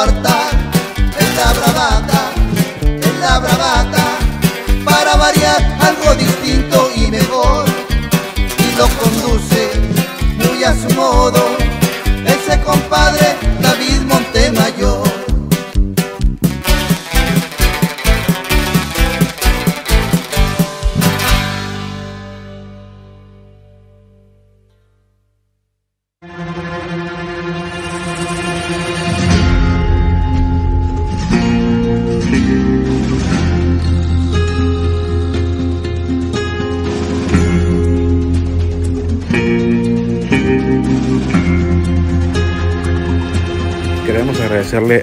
cuarta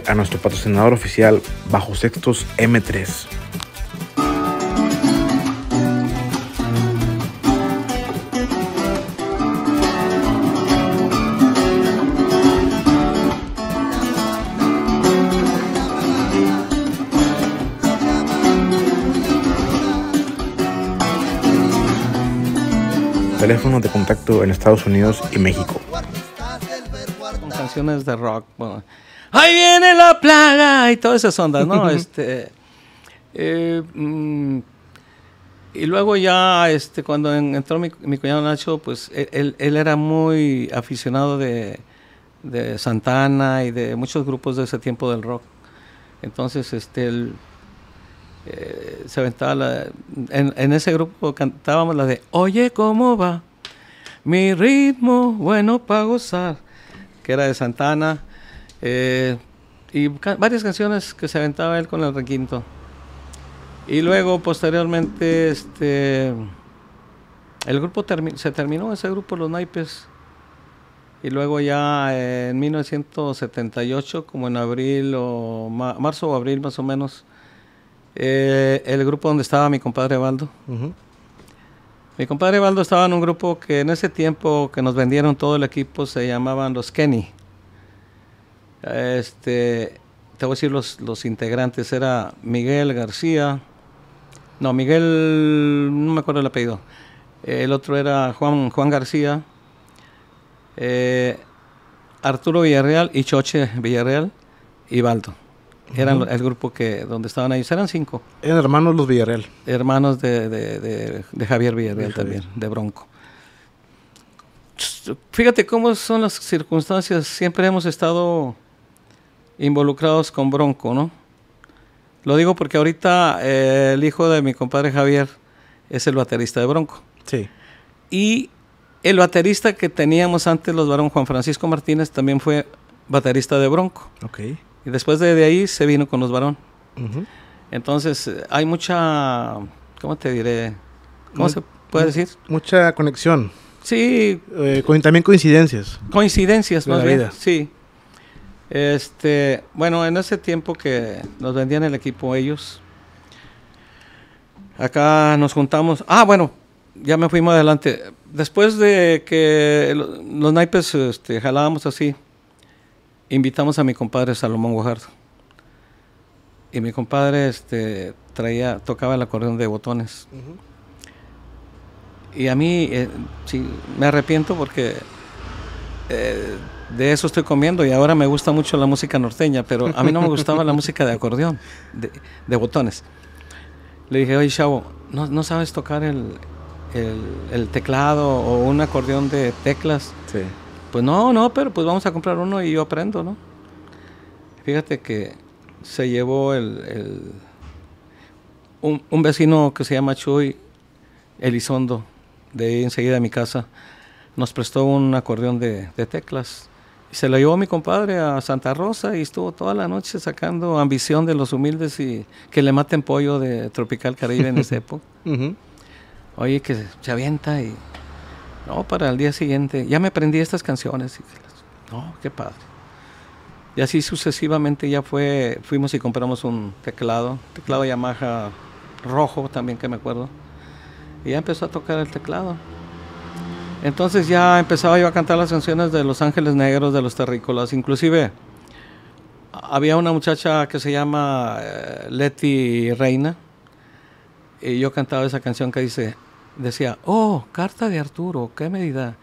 a nuestro patrocinador oficial Bajo Sextos M3. teléfonos de contacto en Estados Unidos y México. Con canciones de rock, bueno ahí viene la plaga y todas esas ondas, ¿no? Este, eh, mm, y luego ya, este, cuando entró mi, mi, cuñado Nacho, pues e, él, era muy aficionado de, de, Santana y de muchos grupos de ese tiempo del rock. Entonces, este, él eh, se aventaba en, en ese grupo cantábamos la de Oye, ¿cómo va? Mi ritmo bueno para gozar, que era de Santana eh, y varias canciones que se aventaba él con el requinto. Y luego, posteriormente, este el grupo se terminó, ese grupo Los Naipes. Y luego ya en 1978, como en abril o marzo o abril más o menos, eh, el grupo donde estaba mi compadre Evaldo Mi compadre Baldo estaba en un grupo que en ese tiempo que nos vendieron todo el equipo se llamaban los Kenny. Este, te voy a decir los, integrantes. Era Miguel García. No, Miguel, no me acuerdo el apellido. El otro era Juan, Juan García. Eh, Arturo Villarreal y Choche Villarreal y Baldo. Eran el grupo que donde estaban ellos, eran cinco. Eran hermanos los Villarreal. Hermanos de, Javier Villarreal también, de Bronco. Fíjate cómo son las circunstancias. Siempre hemos estado involucrados con Bronco, ¿no? Lo digo porque ahorita eh, el hijo de mi compadre Javier es el baterista de Bronco. Sí. Y el baterista que teníamos antes, los varón Juan Francisco Martínez, también fue baterista de Bronco. Ok. Y después de, ahí se vino con los varón. Entonces, hay mucha, ¿cómo te diré? ¿Cómo se puede decir? Mucha conexión. Sí. Eh, también coincidencias. Coincidencias, más bien. Sí. Este, bueno, en ese tiempo que nos vendían el equipo ellos, acá nos juntamos. Ah, bueno, ya me fuimos adelante. Después de que los naipes este, jalábamos así, invitamos a mi compadre Salomón Guajardo. Y mi compadre este, traía, tocaba el acordeón de botones. Y a mí, eh, sí, me arrepiento porque eh, de eso estoy comiendo y ahora me gusta mucho la música norteña, pero a mí no me gustaba la música de acordeón, de, botones. Le dije, oye, Chavo, ¿no, sabes tocar el, teclado o un acordeón de teclas? Sí. Pues no, no, pero pues vamos a comprar uno y yo aprendo, ¿no? Fíjate que se llevó el, un, vecino que se llama Chuy Elizondo, de ahí enseguida a mi casa, nos prestó un acordeón de teclas se lo llevó mi compadre a Santa Rosa y estuvo toda la noche sacando ambición de los humildes y que le maten pollo de Tropical Caribe en ese época. Oye, que se avienta y. No, para el día siguiente. Ya me aprendí estas canciones. Y, no, qué padre. Y así sucesivamente ya fue, fuimos y compramos un teclado, teclado Yamaha rojo también que me acuerdo. Y ya empezó a tocar el teclado. Entonces ya empezaba yo a cantar las canciones de Los Ángeles Negros, de Los Terrícolas, inclusive había una muchacha que se llama eh, Leti Reina y yo cantaba esa canción que dice decía, oh, carta de Arturo, qué medida.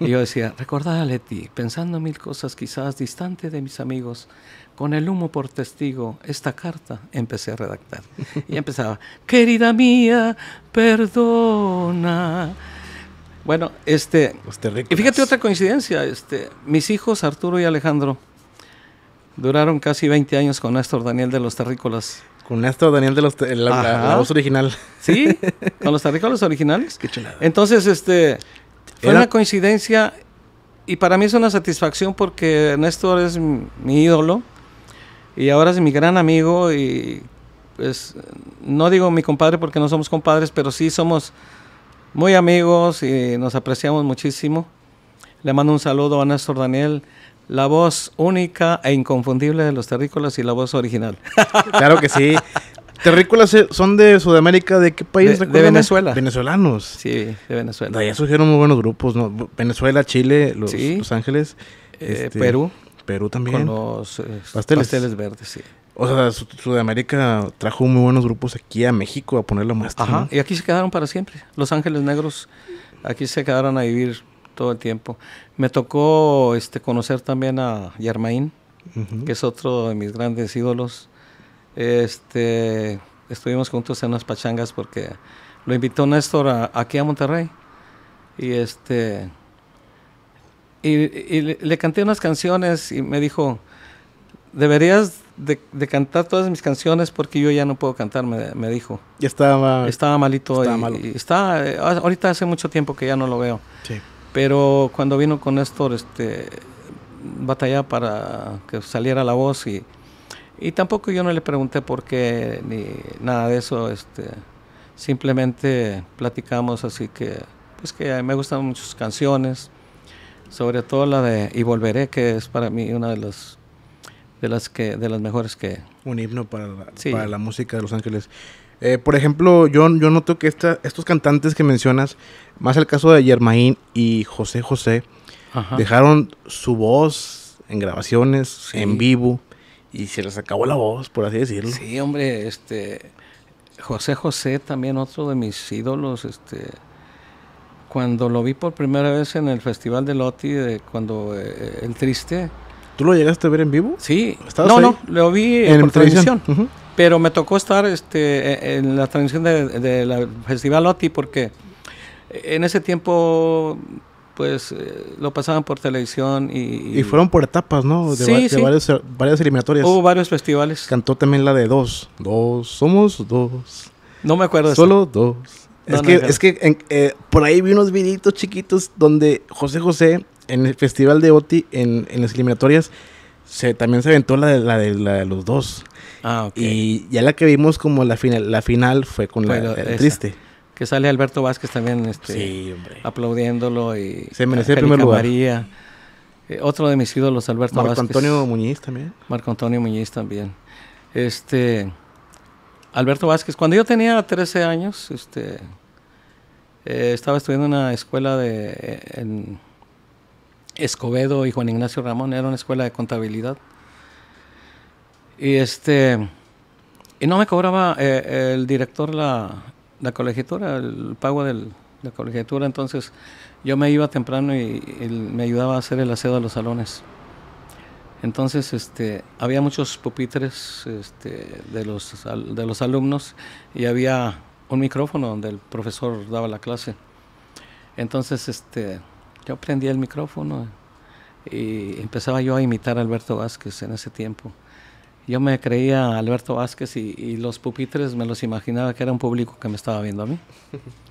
y yo decía, recordada Leti, pensando mil cosas quizás distante de mis amigos, con el humo por testigo, esta carta empecé a redactar. y empezaba, querida mía, perdona bueno, este. Y fíjate otra coincidencia, este, mis hijos Arturo y Alejandro duraron casi 20 años con Néstor Daniel de los Terrícolas. Con Néstor Daniel de los la, la, voz original. Sí, con los Terrícolas originales. Qué chulada. Entonces, este fue una coincidencia y para mí es una satisfacción porque Néstor es mi ídolo y ahora es mi gran amigo y pues no digo mi compadre porque no somos compadres, pero sí somos muy amigos y eh, nos apreciamos muchísimo. Le mando un saludo a Néstor Daniel, la voz única e inconfundible de los terrícolas y la voz original. Claro que sí. Terrícolas eh, son de Sudamérica, ¿de qué país? De, Venezuela. Venezolanos. Sí, de Venezuela. De surgieron muy buenos grupos, ¿no? Venezuela, Chile, Los, Ángeles. Eh, este, Perú. Perú también. Con los pasteles verdes, sí. O sea, Sudamérica trajo muy buenos grupos aquí a México a ponerlo más. Ajá, y aquí se quedaron para siempre. Los Ángeles Negros aquí se quedaron a vivir todo el tiempo. Me tocó este, conocer también a Yermain, que es otro de mis grandes ídolos. Este, estuvimos juntos en unas pachangas porque lo invitó Néstor aquí a Monterrey. Y este y, le canté unas canciones y me dijo, deberías de, cantar todas mis canciones porque yo ya no puedo cantar, me, dijo. estaba, estaba malito. Estaba, y, eh, ahorita hace mucho tiempo que ya no lo veo. Sí. Pero cuando vino con Néstor, este, batallaba para que saliera la voz y, y tampoco yo no le pregunté por qué ni nada de eso. Este, simplemente platicamos así que, pues que me gustan muchas canciones, sobre todo la de Y Volveré, que es para mí una de las de las que de las mejores que un himno para la, música de Los Ángeles. Eh, por ejemplo, yo, yo noto que esta, estos cantantes que mencionas, más el caso de Germain y José José, dejaron su voz en grabaciones, en vivo, y se les acabó la voz, por así decirlo. Sí, hombre, este José José también otro de mis ídolos, este cuando lo vi por primera vez en el Festival de Loti, de, cuando eh, eh, El Triste, ¿Tú lo llegaste a ver en vivo? Sí. No, no, lo vi en por televisión. Pero me tocó estar este, e-, en la transmisión del de, Festival OTI porque en ese tiempo pues eh, lo pasaban por televisión y, fueron por etapas, ¿no? De, sí, varias eliminatorias. Hubo varios festivales. Cantó también la de dos. Dos, somos dos. No me acuerdo. Solo eso. dos. Es, que, es que eh, por ahí vi unos videitos chiquitos donde José José, en el festival de Oti, en, en las eliminatorias, se, también se aventó la de, la de, los dos. Ah, Y ya la que vimos como la final, la final fue con la, triste. Que sale Alberto Vázquez también este, aplaudiéndolo y se merece el primer lugar. Eh, otro de mis ídolos, Alberto Vázquez. Marco Antonio Muñiz también. Marco Antonio Muñiz también. Este Alberto Vázquez. Cuando yo tenía 13 años, este, eh, estaba estudiando en una escuela de Escobedo y Juan Ignacio Ramón, era una escuela de contabilidad. Y este y no me cobraba eh, el director la, la colegiatura, el pago de la colegiatura, entonces yo me iba temprano y, me ayudaba a hacer el aseo de los salones. Entonces, este, había muchos pupitres este, de, los, alumnos y había un micrófono donde el profesor daba la clase. Entonces, este, yo prendía el micrófono y empezaba yo a imitar a Alberto Vázquez en ese tiempo. Yo me creía Alberto Vázquez y, y los pupitres me los imaginaba que era un público que me estaba viendo a mí.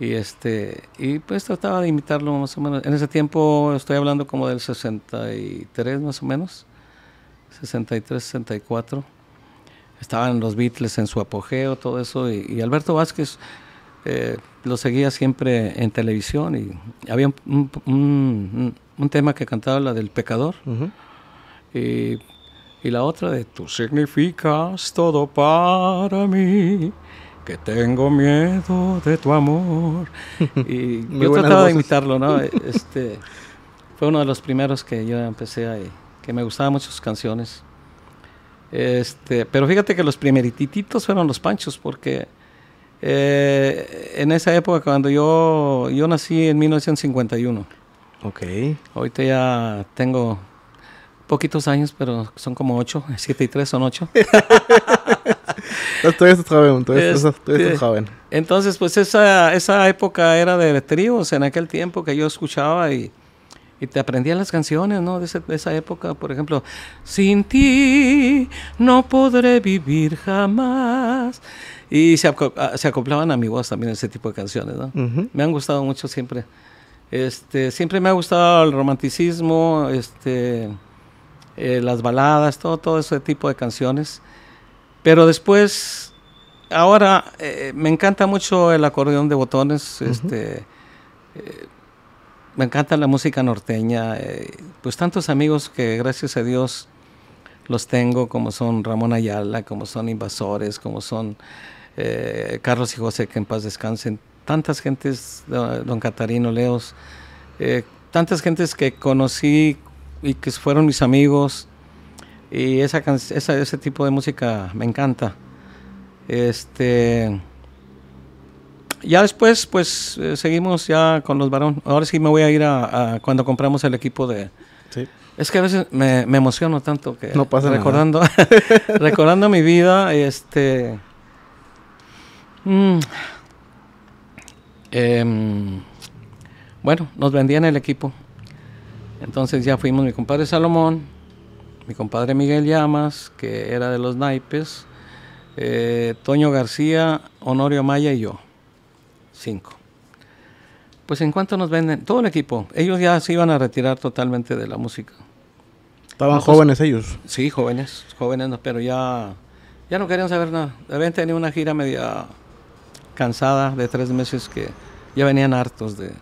Y, este, y pues trataba de imitarlo más o menos. En ese tiempo estoy hablando como del 63 más o menos, 63, 64. Estaban los Beatles en su apogeo, todo eso. Y, Alberto Vázquez eh, lo seguía siempre en televisión y había un, un, tema que cantaba, la del pecador. y, y la otra de, tú significas todo para mí que tengo miedo de tu amor. Y yo trataba de imitarlo, ¿no? Este, fue uno de los primeros que yo empecé a... que me gustaban muchas sus canciones. Este, pero fíjate que los primerititos fueron los Panchos, porque eh, en esa época, cuando yo, yo nací en 1951. Ok. Ahorita ya tengo Poquitos años, pero son como ocho. Siete y tres son ocho. Entonces, pues esa, esa época era de tríos, en aquel tiempo que yo escuchaba y, y te aprendían las canciones, ¿no? De, esa época, por ejemplo, Sin ti no podré vivir jamás. Y se, ah, se acoplaban a mi voz también ese tipo de canciones, Me han gustado mucho siempre. Este, siempre me ha gustado el romanticismo, este, eh, las baladas, todo, todo ese tipo de canciones. Pero después, ahora eh, me encanta mucho el acordeón de botones, este, eh, me encanta la música norteña, pues tantos amigos que gracias a Dios los tengo, como son Ramón Ayala, como son Invasores, como son Carlos y José, que en paz descansen, tantas gentes, don Catarino Leos, tantas gentes que conocí y que fueron mis amigos. Y esa, ese tipo de música me encanta. Este. Ya después, pues eh, seguimos ya con los varones Ahora sí me voy a ir a, cuando compramos el equipo de. Es que a veces me, emociono tanto que. No Recordando, recordando mi vida, este. Mm, em, bueno, nos vendían el equipo. Entonces ya fuimos mi compadre Salomón, mi compadre Miguel Llamas, que era de los naipes, eh, Toño García, Honorio Maya y yo. Cinco. Pues en cuanto nos venden, todo el equipo, ellos ya se iban a retirar totalmente de la música. ¿Estaban jóvenes ellos? Sí, jóvenes, jóvenes, pero ya, ya no querían saber nada. Habían tenido una gira media cansada de tres meses que ya venían hartos de,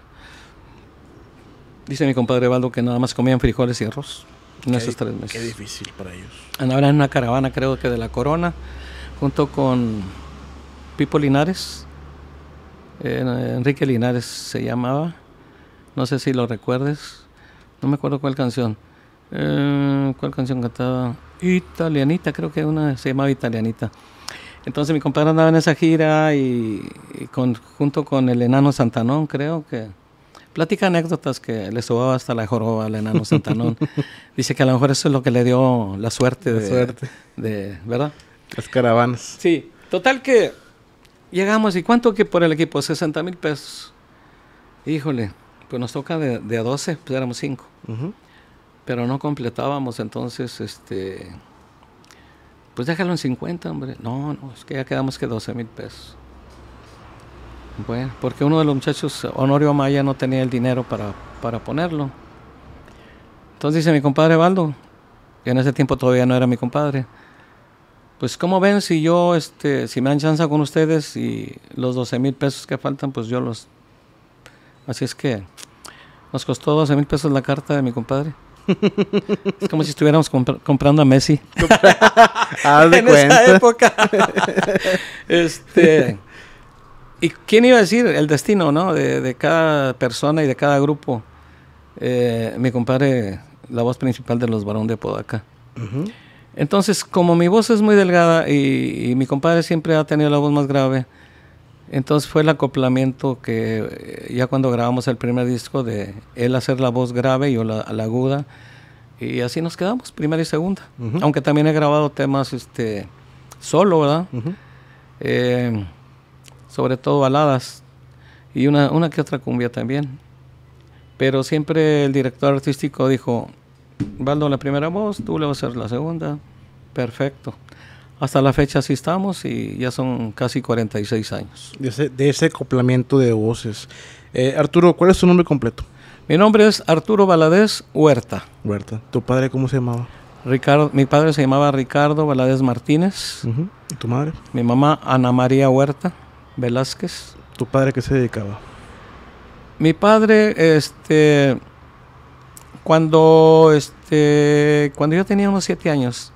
Dice mi compadre Evaldo que nada más comían frijoles y arroz en esos tres meses. Qué difícil para ellos. Andaban en una caravana, creo que de la Corona, junto con Pipo Linares. Eh, Enrique Linares se llamaba. No sé si lo recuerdes. No me acuerdo cuál canción. Eh, ¿Cuál canción cantaba? Italianita, creo que una se llamaba Italianita. Entonces mi compadre andaba en esa gira y, junto con el enano Santanón, creo que platica anécdotas que le subaba hasta la joroba al enano Santanón. Dice que a lo mejor eso es lo que le dio la suerte. de, suerte. De, ¿Verdad? Las caravanas. Sí. Total que llegamos y ¿cuánto que por el equipo? 60 mil pesos. Híjole, pues nos toca de, a 12, pues éramos 5. Pero no completábamos, entonces, este, pues déjalo en 50, hombre. No, no, es que ya quedamos que 12 mil pesos. Bueno, porque uno de los muchachos, Honorio Amaya, no tenía el dinero para, ponerlo. Entonces dice mi compadre Baldo, que en ese tiempo todavía no era mi compadre, pues como ven si yo, este, si me dan chance con ustedes y los 12 mil pesos que faltan, pues yo los... Así es que nos costó 12 mil pesos la carta de mi compadre. Es como si estuviéramos comprando a Messi. en esa época. este, ¿Y quién iba a decir el destino, no? De, cada persona y de cada grupo. Eh, mi compadre, la voz principal de los Barón de Podaca. Entonces, como mi voz es muy delgada y, mi compadre siempre ha tenido la voz más grave, entonces fue el acoplamiento que eh, ya cuando grabamos el primer disco de él hacer la voz grave y yo la, aguda. Y así nos quedamos, primera y segunda. Aunque también he grabado temas este, solo, ¿verdad? sobre todo baladas y una, que otra cumbia también. Pero siempre el director artístico dijo, Valdo la primera voz, tú le vas a hacer la segunda, perfecto. Hasta la fecha así estamos y ya son casi 46 años. De ese, de ese acoplamiento de voces. Eh, Arturo, ¿cuál es tu nombre completo? Mi nombre es Arturo Valadez Huerta. Huerta. ¿Tu padre cómo se llamaba? Ricardo, mi padre se llamaba Ricardo Valadez Martínez. ¿Y tu madre? Mi mamá Ana María Huerta. Velázquez. ¿Tu padre qué se dedicaba? Mi padre, este, cuando, este, cuando yo tenía unos siete años,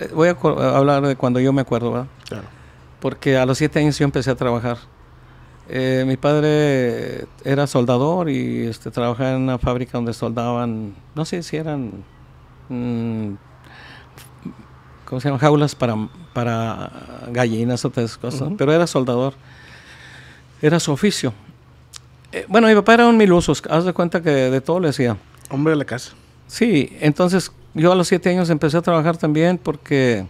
eh, voy a, hablar de cuando yo me acuerdo, ¿verdad? Claro. Porque a los siete años yo empecé a trabajar. Eh, mi padre era soldador y este, trabajaba en una fábrica donde soldaban, no sé si eran, mm, ¿cómo se llaman? Jaulas para para gallinas, otras cosas, pero era soldador. Era su oficio. Eh, bueno, mi papá era un milusos, haz de cuenta que de todo le hacía. Hombre de la casa. Sí, entonces yo a los siete años empecé a trabajar también porque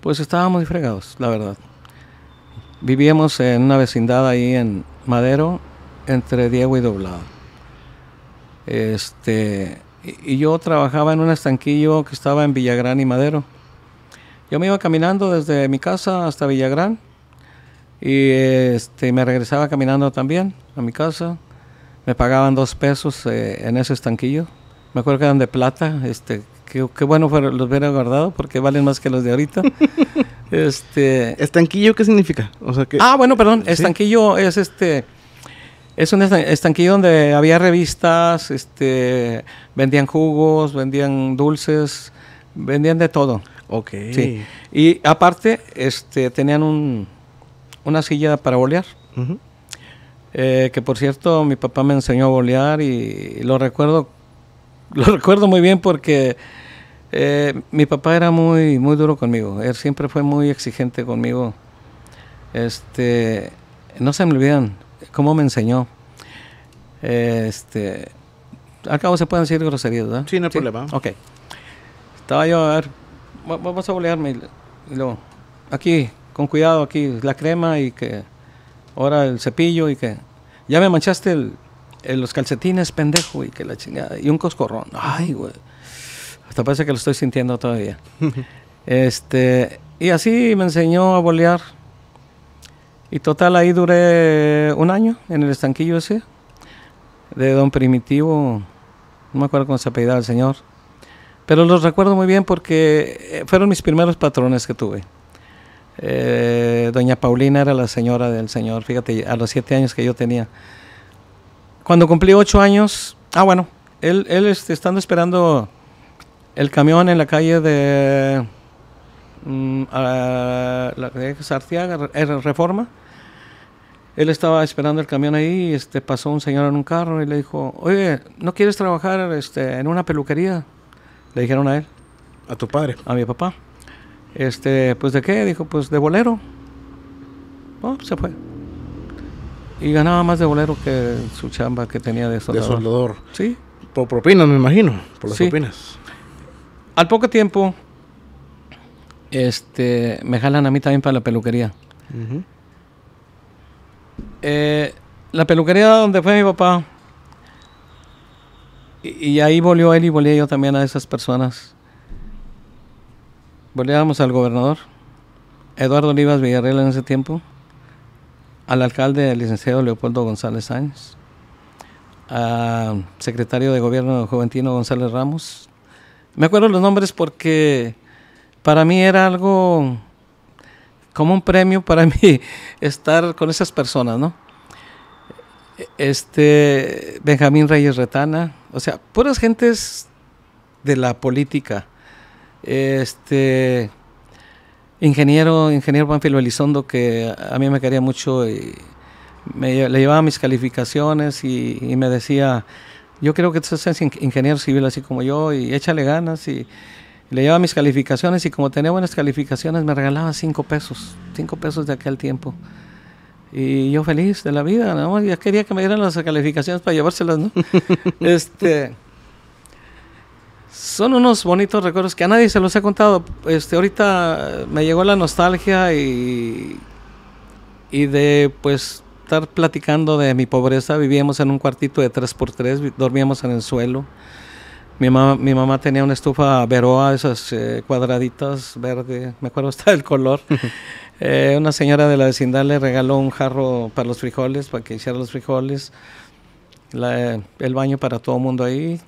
pues estábamos fregados, la verdad. Vivíamos en una vecindad ahí en Madero, entre Diego y Doblado. Este, y, y yo trabajaba en un estanquillo que estaba en Villagrán y Madero. Yo me iba caminando desde mi casa hasta Villagrán y este, me regresaba caminando también a mi casa. Me pagaban dos pesos eh, en ese estanquillo. Me acuerdo que eran de plata. Este, qué, bueno los hubiera guardado porque valen más que los de ahorita. este, ¿Estanquillo qué significa? ah, bueno, perdón. Estanquillo es este... Es un estanquillo donde había revistas, este, vendían jugos, vendían dulces, vendían de todo. Ok. Sí. Y aparte, este, tenían un, una silla para bolear. Eh, que por cierto, mi papá me enseñó a bolear y, lo recuerdo, lo recuerdo muy bien porque eh, mi papá era muy, muy duro conmigo. Él siempre fue muy exigente conmigo. Este, no se me olvidan cómo me enseñó. este, al cabo se pueden decir groserías, ¿verdad? Sí, no hay problema. Ok. Estaba yo a ver, Vamos a bolearme. Y luego, aquí, con cuidado, aquí, la crema y que. Ahora el cepillo y que. Ya me manchaste los calcetines, pendejo, y que la chingada. Y un coscorrón. Ay, güey. Hasta parece que lo estoy sintiendo todavía. este. Y así me enseñó a bolear. Y total, ahí duré un año en el estanquillo ese. De don Primitivo. No me acuerdo cómo se apellidaba el señor pero los recuerdo muy bien porque eh, fueron mis primeros patrones que tuve. Eh, doña Paulina era la señora del señor, fíjate, a los siete años que yo tenía. Cuando cumplí ocho años, ah bueno, él, él este, estando esperando el camión en la calle de um, a la eh, Reforma, él estaba esperando el camión ahí y este, pasó un señor en un carro y le dijo, oye, ¿no quieres trabajar este, en una peluquería? Le dijeron a él. ¿A tu padre? A mi papá. Este, pues de qué? Dijo, pues de bolero. se fue. Y ganaba más de bolero que su chamba que tenía de soldador. De soldador. Sí. Por propinas, me imagino. Por las propinas. Al poco tiempo, este, me jalan a mí también para la peluquería. Eh, la peluquería donde fue mi papá y, ahí volvió él y volví yo también a esas personas. Volvíamos al gobernador, Eduardo Olivas Villarreal en ese tiempo, al alcalde, el licenciado Leopoldo González Sáenz, al secretario de gobierno Juventino González Ramos. Me acuerdo los nombres porque para mí era algo como un premio para mí estar con esas personas, ¿no? Este Benjamín Reyes Retana, o sea, puras gentes de la política. Este ingeniero, ingeniero Filo Elizondo, que a mí me quería mucho y me, le llevaba mis calificaciones y, y, me decía, yo creo que tú seas ingeniero civil así como yo y échale ganas y le llevaba mis calificaciones y como tenía buenas calificaciones me regalaba cinco pesos, cinco pesos de aquel tiempo. Y yo feliz de la vida, ¿no? ya quería que me dieran las calificaciones para llevárselas, ¿no? este, son unos bonitos recuerdos que a nadie se los he contado. Este, ahorita me llegó la nostalgia y, y de pues estar platicando de mi pobreza. Vivíamos en un cuartito de 3x3, dormíamos en el suelo. Mi mamá, mi mamá tenía una estufa veroa, esas eh, cuadraditas verde, me acuerdo hasta el color. Eh, una señora de la vecindad le regaló un jarro para los frijoles, para que hiciera los frijoles, el baño para todo el mundo ahí.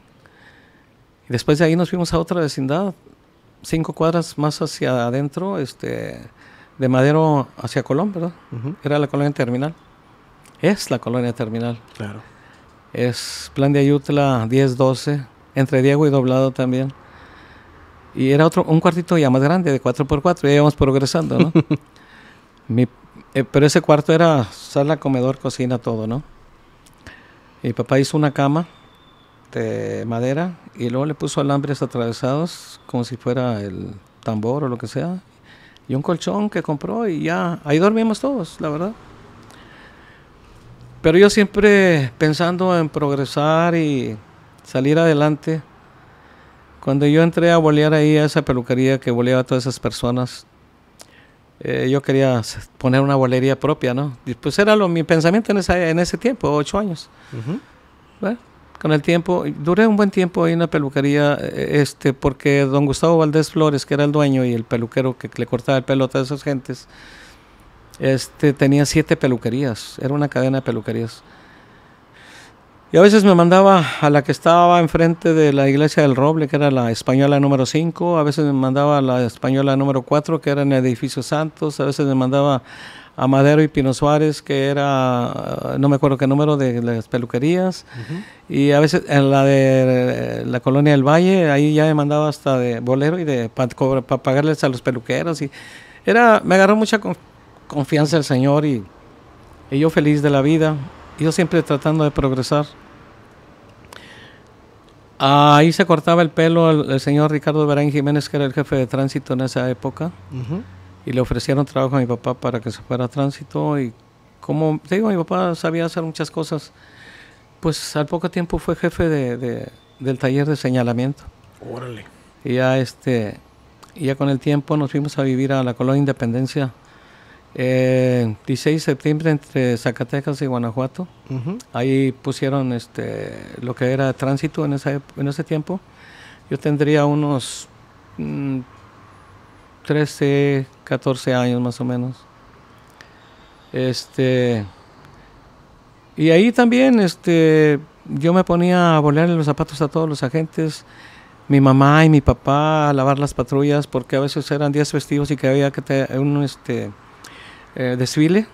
después de ahí nos fuimos a otra vecindad, cinco cuadras más hacia adentro, este, de Madero hacia Colón, ¿verdad? Era la colonia terminal. Es la colonia terminal. Claro. Es Plan de Ayutla 10-12, entre Diego y Doblado también. Y era otro, un cuartito ya más grande, de 4x4, ya íbamos progresando, ¿no? Eh, pero ese cuarto era sala, comedor, cocina, todo, ¿no? Mi papá hizo una cama de madera y luego le puso alambres atravesados como si fuera el tambor o lo que sea y un colchón que compró y ya ahí dormimos todos, la verdad. Pero yo siempre pensando en progresar y salir adelante. Cuando yo entré a bolear ahí a esa peluquería que boleaba a todas esas personas, eh, yo quería poner una bolería propia, ¿no? pues era mi pensamiento en, en ese tiempo, ocho años. bueno, con el tiempo, duré un buen tiempo ahí en la peluquería, eh, este, porque don Gustavo Valdés Flores, que era el dueño y el peluquero que, le cortaba el pelo a todas esas gentes, este, tenía siete peluquerías, era una cadena de peluquerías. Y a veces me mandaba a la que estaba enfrente de la iglesia del Roble, que era la española número 5, a veces me mandaba a la española número 4, que era en el edificio Santos, a veces me mandaba a Madero y Pino Suárez, que era, ah, no me acuerdo qué número, de las peluquerías, y a veces en la de eh, la colonia del Valle, ahí ya me mandaba hasta de bolero y de para pagarles a los peluqueros, y era, me agarró mucha confianza el Señor y, y yo feliz de la vida, y yo siempre tratando de progresar ahí se cortaba el pelo el, señor Ricardo Verán Jiménez, que era el jefe de tránsito en esa época. Y le ofrecieron trabajo a mi papá para que se fuera a tránsito. Y como te digo, mi papá sabía hacer muchas cosas. Pues al poco tiempo fue jefe del taller de señalamiento. Órale. Y ya, este, ya con el tiempo nos fuimos a vivir a la Colonia Independencia 16 eh, de septiembre entre Zacatecas y Guanajuato. Ahí pusieron este, lo que era tránsito en, en ese tiempo. Yo tendría unos 13, mm, 14 años más o menos. Este, y ahí también este, yo me ponía a volarle los zapatos a todos los agentes, mi mamá y mi papá a lavar las patrullas, porque a veces eran días festivos y que había que tener un, este, eh, desfile.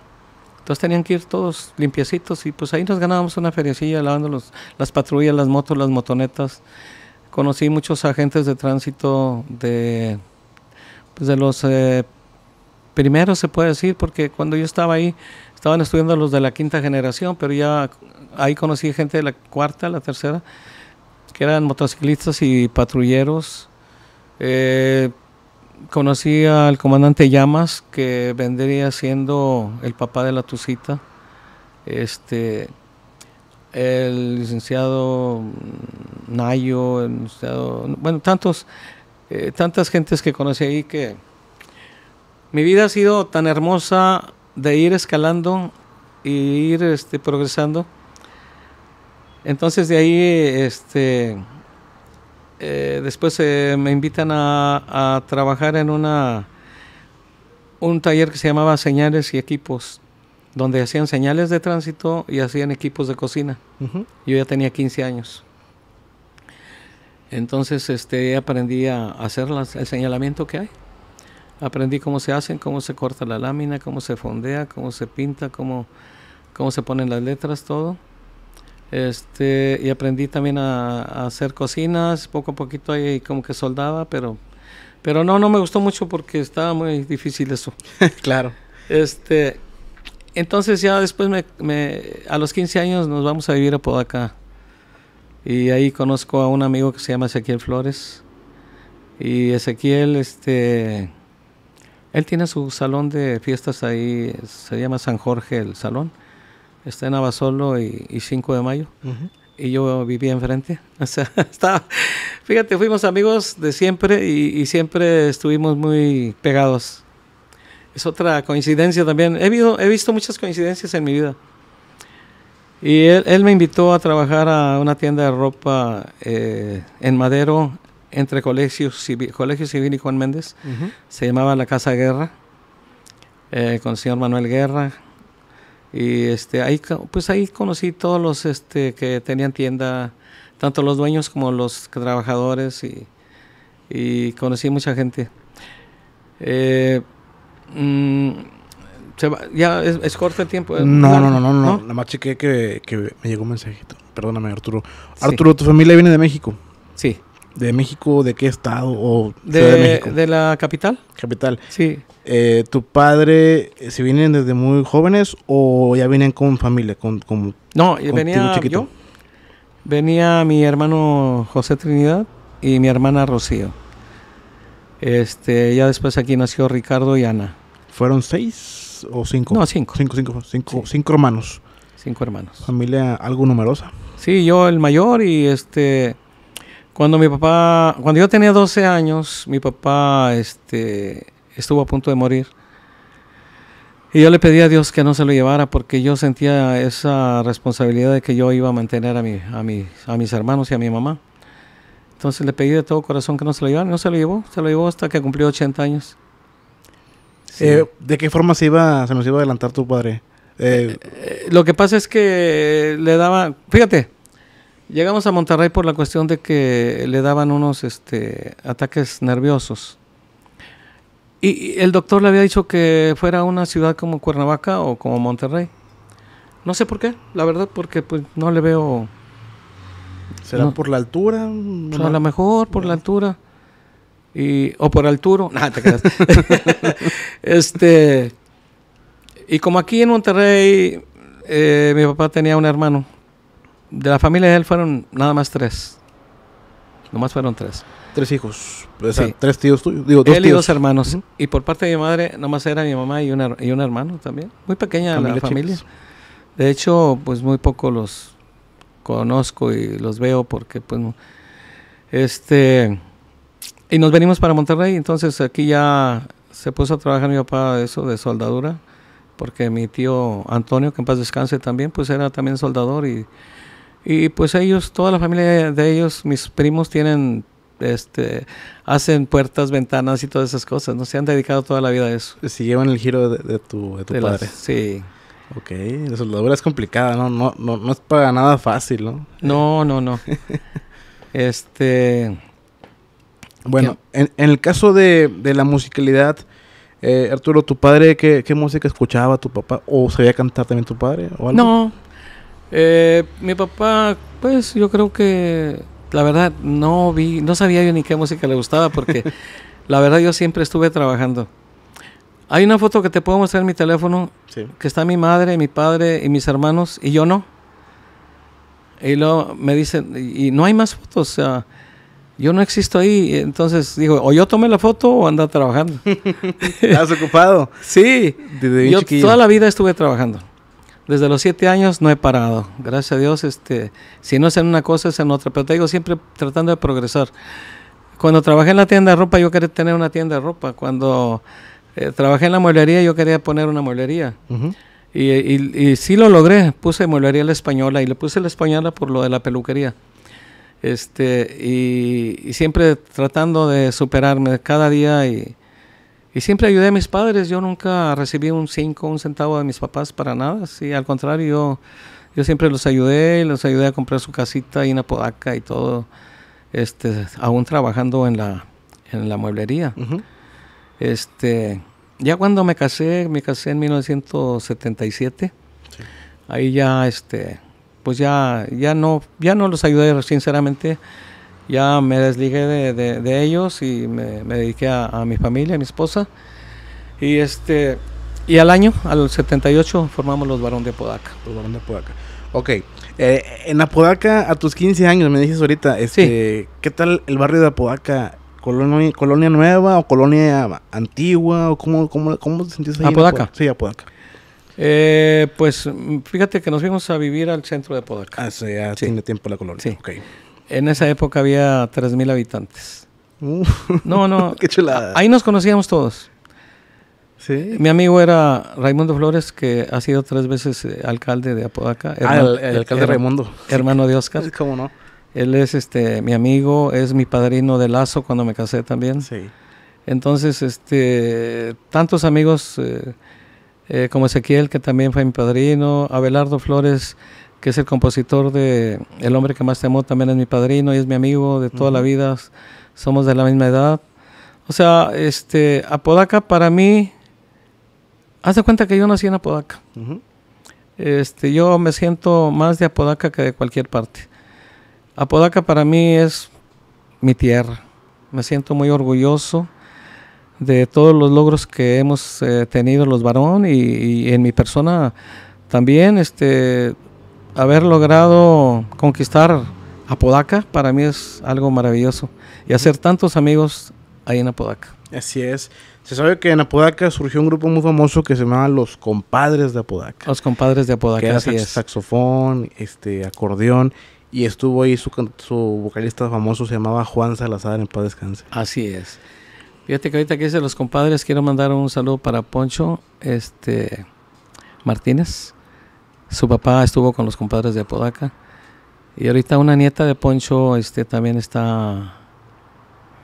Entonces tenían que ir todos limpiecitos y pues ahí nos ganábamos una feriecilla lavando los, las patrullas, las motos, las motonetas. Conocí muchos agentes de tránsito de, pues, de los eh, primeros, se puede decir, porque cuando yo estaba ahí estaban estudiando los de la quinta generación, pero ya ahí conocí gente de la cuarta, la tercera, que eran motociclistas y patrulleros. Eh, conocí al comandante Llamas, que vendría siendo el papá de la Tucita. Este, el licenciado Nayo, el licenciado, bueno, tantos, eh, tantas gentes que conocí ahí que mi vida ha sido tan hermosa de ir escalando y ir este, progresando. Entonces de ahí este, eh, después eh, me invitan a, trabajar en una un taller que se llamaba Señales y Equipos, donde hacían señales de tránsito y hacían equipos de cocina. Yo ya tenía 15 años. Entonces este, aprendí a hacer el señalamiento que hay. Aprendí cómo se hacen, cómo se corta la lámina, cómo se fondea, cómo se pinta, cómo, cómo se ponen las letras, todo. Este, y aprendí también a, hacer cocinas, poco a poquito ahí como que soldaba, pero, pero no, no me gustó mucho porque estaba muy difícil eso. claro. Este, entonces ya después me, a los 15 años nos vamos a vivir a podacá Y ahí conozco a un amigo que se llama Ezequiel Flores. Y Ezequiel, este, él tiene su salón de fiestas ahí, se llama San Jorge el salón está en Abasolo y, 5 de mayo. Y yo vivía enfrente. fíjate, fuimos amigos de siempre y, siempre estuvimos muy pegados. Es otra coincidencia también. He, visto, muchas coincidencias en mi vida. Y él, me invitó a trabajar a una tienda de ropa eh, en Madero, entre Colegio Civil, y Juan Méndez. Se llamaba La Casa Guerra, eh, con el señor Manuel Guerra, y este, ahí, pues ahí conocí todos los este, que tenían tienda, tanto los dueños como los trabajadores, y, conocí mucha gente. Eh, mm, ya es, corto el tiempo. ¿eh? No, no, no, no, no, Nada más chequeé que, que, me llegó un mensajito. Perdóname, Arturo. Arturo, ¿tu familia viene de México? Sí. ¿De México? ¿De qué estado? O de, de la capital. Capital. Sí. Eh, ¿tu padre eh, se vienen desde muy jóvenes o ya vienen con familia? Con, con no, venía yo. Venía mi hermano José Trinidad y mi hermana Rocío. Este, ya después aquí nació Ricardo y Ana. ¿Fueron seis o cinco? No, cinco. Cinco, cinco, cinco, cinco hermanos. Cinco hermanos. Familia algo numerosa. Sí, yo el mayor y este... Cuando mi papá, cuando yo tenía 12 años, mi papá, este, estuvo a punto de morir. Y yo le pedí a Dios que no se lo llevara porque yo sentía esa responsabilidad de que yo iba a mantener a, mi, a, a mis hermanos y a mi mamá. Entonces le pedí de todo corazón que no se lo llevara. No se lo llevó, se lo llevó hasta que cumplió 80 años. Eh, ¿De qué forma se, iba, se nos iba a adelantar tu padre? Eh, eh, lo que pasa es que le daba, fíjate, llegamos a Monterrey por la cuestión de que le daban unos este, ataques nerviosos. Y el doctor le había dicho que fuera a una ciudad como Cuernavaca o como Monterrey. No sé por qué, la verdad, porque pues no le veo... ¿Será por la altura? O a lo mejor por la altura. Y, o por altura. Ah, te este, y como aquí en Monterrey, eh, mi papá tenía un hermano. De la familia de él fueron nada más tres. Nomás fueron tres. Tres hijos. O sea, Tres tíos tuyos. Digo, dos Él tíos. y dos hermanos. Y por parte de mi madre, nomás era mi mamá y, y un hermano también. Muy pequeña la familia. De hecho, pues muy poco los conozco y los veo porque, pues, este. Y nos venimos para Monterrey, entonces aquí ya se puso a trabajar mi papá eso de soldadura, porque mi tío Antonio, que en paz descanse también, pues era también soldador y, y pues ellos, toda la familia de ellos, mis primos tienen este, hacen puertas, ventanas y todas esas cosas, ¿no? Se han dedicado toda la vida a eso. llevan el giro de, tu, de padre. sí. Ok, la soldadura es complicada, ¿no? No, es para nada fácil, ¿no? No, eh. no, no. este... Bueno, en, el caso de, la musicalidad, eh, Arturo, ¿tu padre qué, música escuchaba tu papá? ¿O sabía cantar también tu padre? O algo? No. Eh, mi papá, pues yo creo que la verdad no vi, no sabía yo ni qué música le gustaba porque la verdad yo siempre estuve trabajando. Hay una foto que te puedo mostrar en mi teléfono que está mi madre, mi padre y mis hermanos y yo no. Y luego me dicen, y no hay más fotos, o sea, yo no existo ahí. Entonces digo, o yo tomé la foto o anda trabajando. ¿Estás ocupado? Sí. yo toda la vida estuve trabajando desde los siete años no he parado. Gracias a Dios, este, si no es en una cosa, es en otra. Pero te digo, siempre tratando de progresar. Cuando trabajé en la tienda de ropa, yo quería tener una tienda de ropa. Cuando eh, trabajé en la mueblería, yo quería poner una mueblería. y, sí lo logré. Puse mueblería la española y le puse la española por lo de la peluquería. Este, y siempre tratando de superarme cada día y y siempre ayudé a mis padres, yo nunca recibí un cinco, un centavo de mis papás para nada, sí, al contrario, yo, siempre los ayudé, los ayudé a comprar su casita y una podaca y todo, este, aún trabajando en la, mueblería. Este, ya cuando me casé, me casé en 1977. Ahí ya este pues ya ya no ya no los ayudé sinceramente ya me desligué de, ellos y me, dediqué a, mi familia, a mi esposa. Y este y al año, al 78, formamos los Barón de Podaca. Los Barón de Podaca. Ok. Eh, en Apodaca, a tus 15 años, me dices ahorita, este, ¿qué tal el barrio de Apodaca? ¿Colonia, colonia nueva o colonia antigua? ¿O cómo, cómo, cómo te sentías ahí? Apodaca. Sí, Apodaca. Eh, pues fíjate que nos fuimos a vivir al centro de Apodaca. Ah, tiene tiempo la colonia. Sí. Okay. En esa época había 3.000 habitantes. no, no. Qué chulada. Ahí nos conocíamos todos. Sí. Mi amigo era Raimundo Flores, que ha sido tres veces eh, alcalde de Apodaca. ah, el, alcalde Raimundo. Hermano de Oscar. ¿Cómo no? Él es este mi amigo, es mi padrino de lazo cuando me casé también. Sí. Entonces, este, tantos amigos eh, eh, como Ezequiel, que también fue mi padrino, Abelardo Flores, que es el compositor de El hombre que más te amó, también es mi padrino y es mi amigo de toda la vida, somos de la misma edad. O sea, este, Apodaca para mí, haz de cuenta que yo nací en Apodaca. este, yo me siento más de Apodaca que de cualquier parte. Apodaca para mí es mi tierra. Me siento muy orgulloso de todos los logros que hemos eh, tenido los varones y, y en mi persona también. Este, haber logrado conquistar Apodaca para mí es algo maravilloso y hacer tantos amigos ahí en Apodaca. Así es. Se sabe que en Apodaca surgió un grupo muy famoso que se llamaba Los Compadres de Apodaca. Los Compadres de Apodaca, que así es. saxofón, este acordeón y estuvo ahí su, vocalista famoso se llamaba Juan Salazar en paz descanse. Así es. Fíjate que ahorita que dice Los Compadres quiero mandar un saludo para Poncho este Martínez su papá estuvo con los compadres de Apodaca. Y ahorita una nieta de Poncho este, también está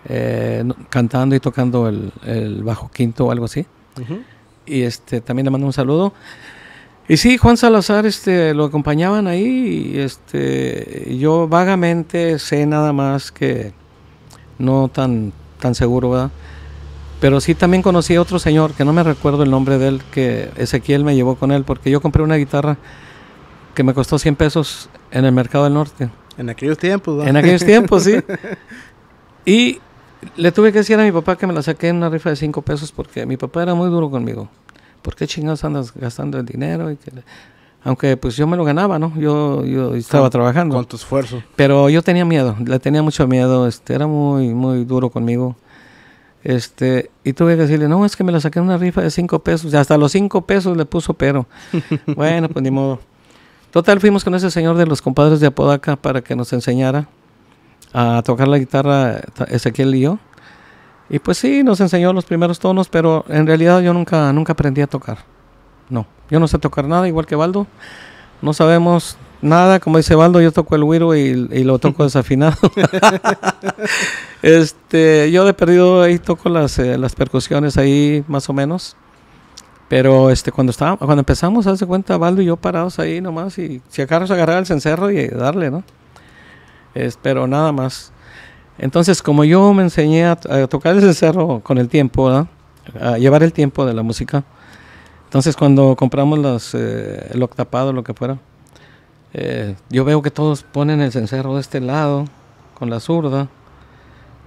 eh, cantando y tocando el, bajo quinto o algo así. Y este, también le mando un saludo. Y sí, Juan Salazar este, lo acompañaban ahí. Y este, yo vagamente sé nada más que no tan, tan seguro, ¿verdad? Pero sí también conocí a otro señor, que no me recuerdo el nombre de él, que Ezequiel me llevó con él, porque yo compré una guitarra que me costó 100 pesos en el mercado del norte. En aquellos tiempos, ¿no? En aquellos tiempos, sí. Y le tuve que decir a mi papá que me la saqué en una rifa de 5 pesos porque mi papá era muy duro conmigo. ¿Por qué chingados andas gastando el dinero? Y Aunque pues yo me lo ganaba, ¿no? Yo, yo estaba trabajando. Con tu esfuerzo. Pero yo tenía miedo, le tenía mucho miedo, este, era muy, muy duro conmigo. Este, y tuve que decirle, no, es que me la saqué una rifa de cinco pesos. Y hasta los cinco pesos le puso pero. bueno, pues ni modo. Total, fuimos con ese señor de los compadres de Apodaca para que nos enseñara a tocar la guitarra Ezequiel y yo. Y pues sí, nos enseñó los primeros tonos, pero en realidad yo nunca, nunca aprendí a tocar. No, yo no sé tocar nada, igual que Baldo. No sabemos Nada, como dice Baldo, yo toco el güiro y, lo toco desafinado. este, yo de perdido ahí toco las, eh, las percusiones ahí más o menos. Pero este, cuando, estaba, cuando empezamos, hace cuenta, Baldo y yo parados ahí nomás y si acaso agarrar el cencerro y darle, ¿no? Es, pero nada más. Entonces, como yo me enseñé a, tocar el cencerro con el tiempo, a llevar el tiempo de la música, entonces cuando compramos los, eh, el octapado, lo que fuera, eh, yo veo que todos ponen el cencerro de este lado, con la zurda.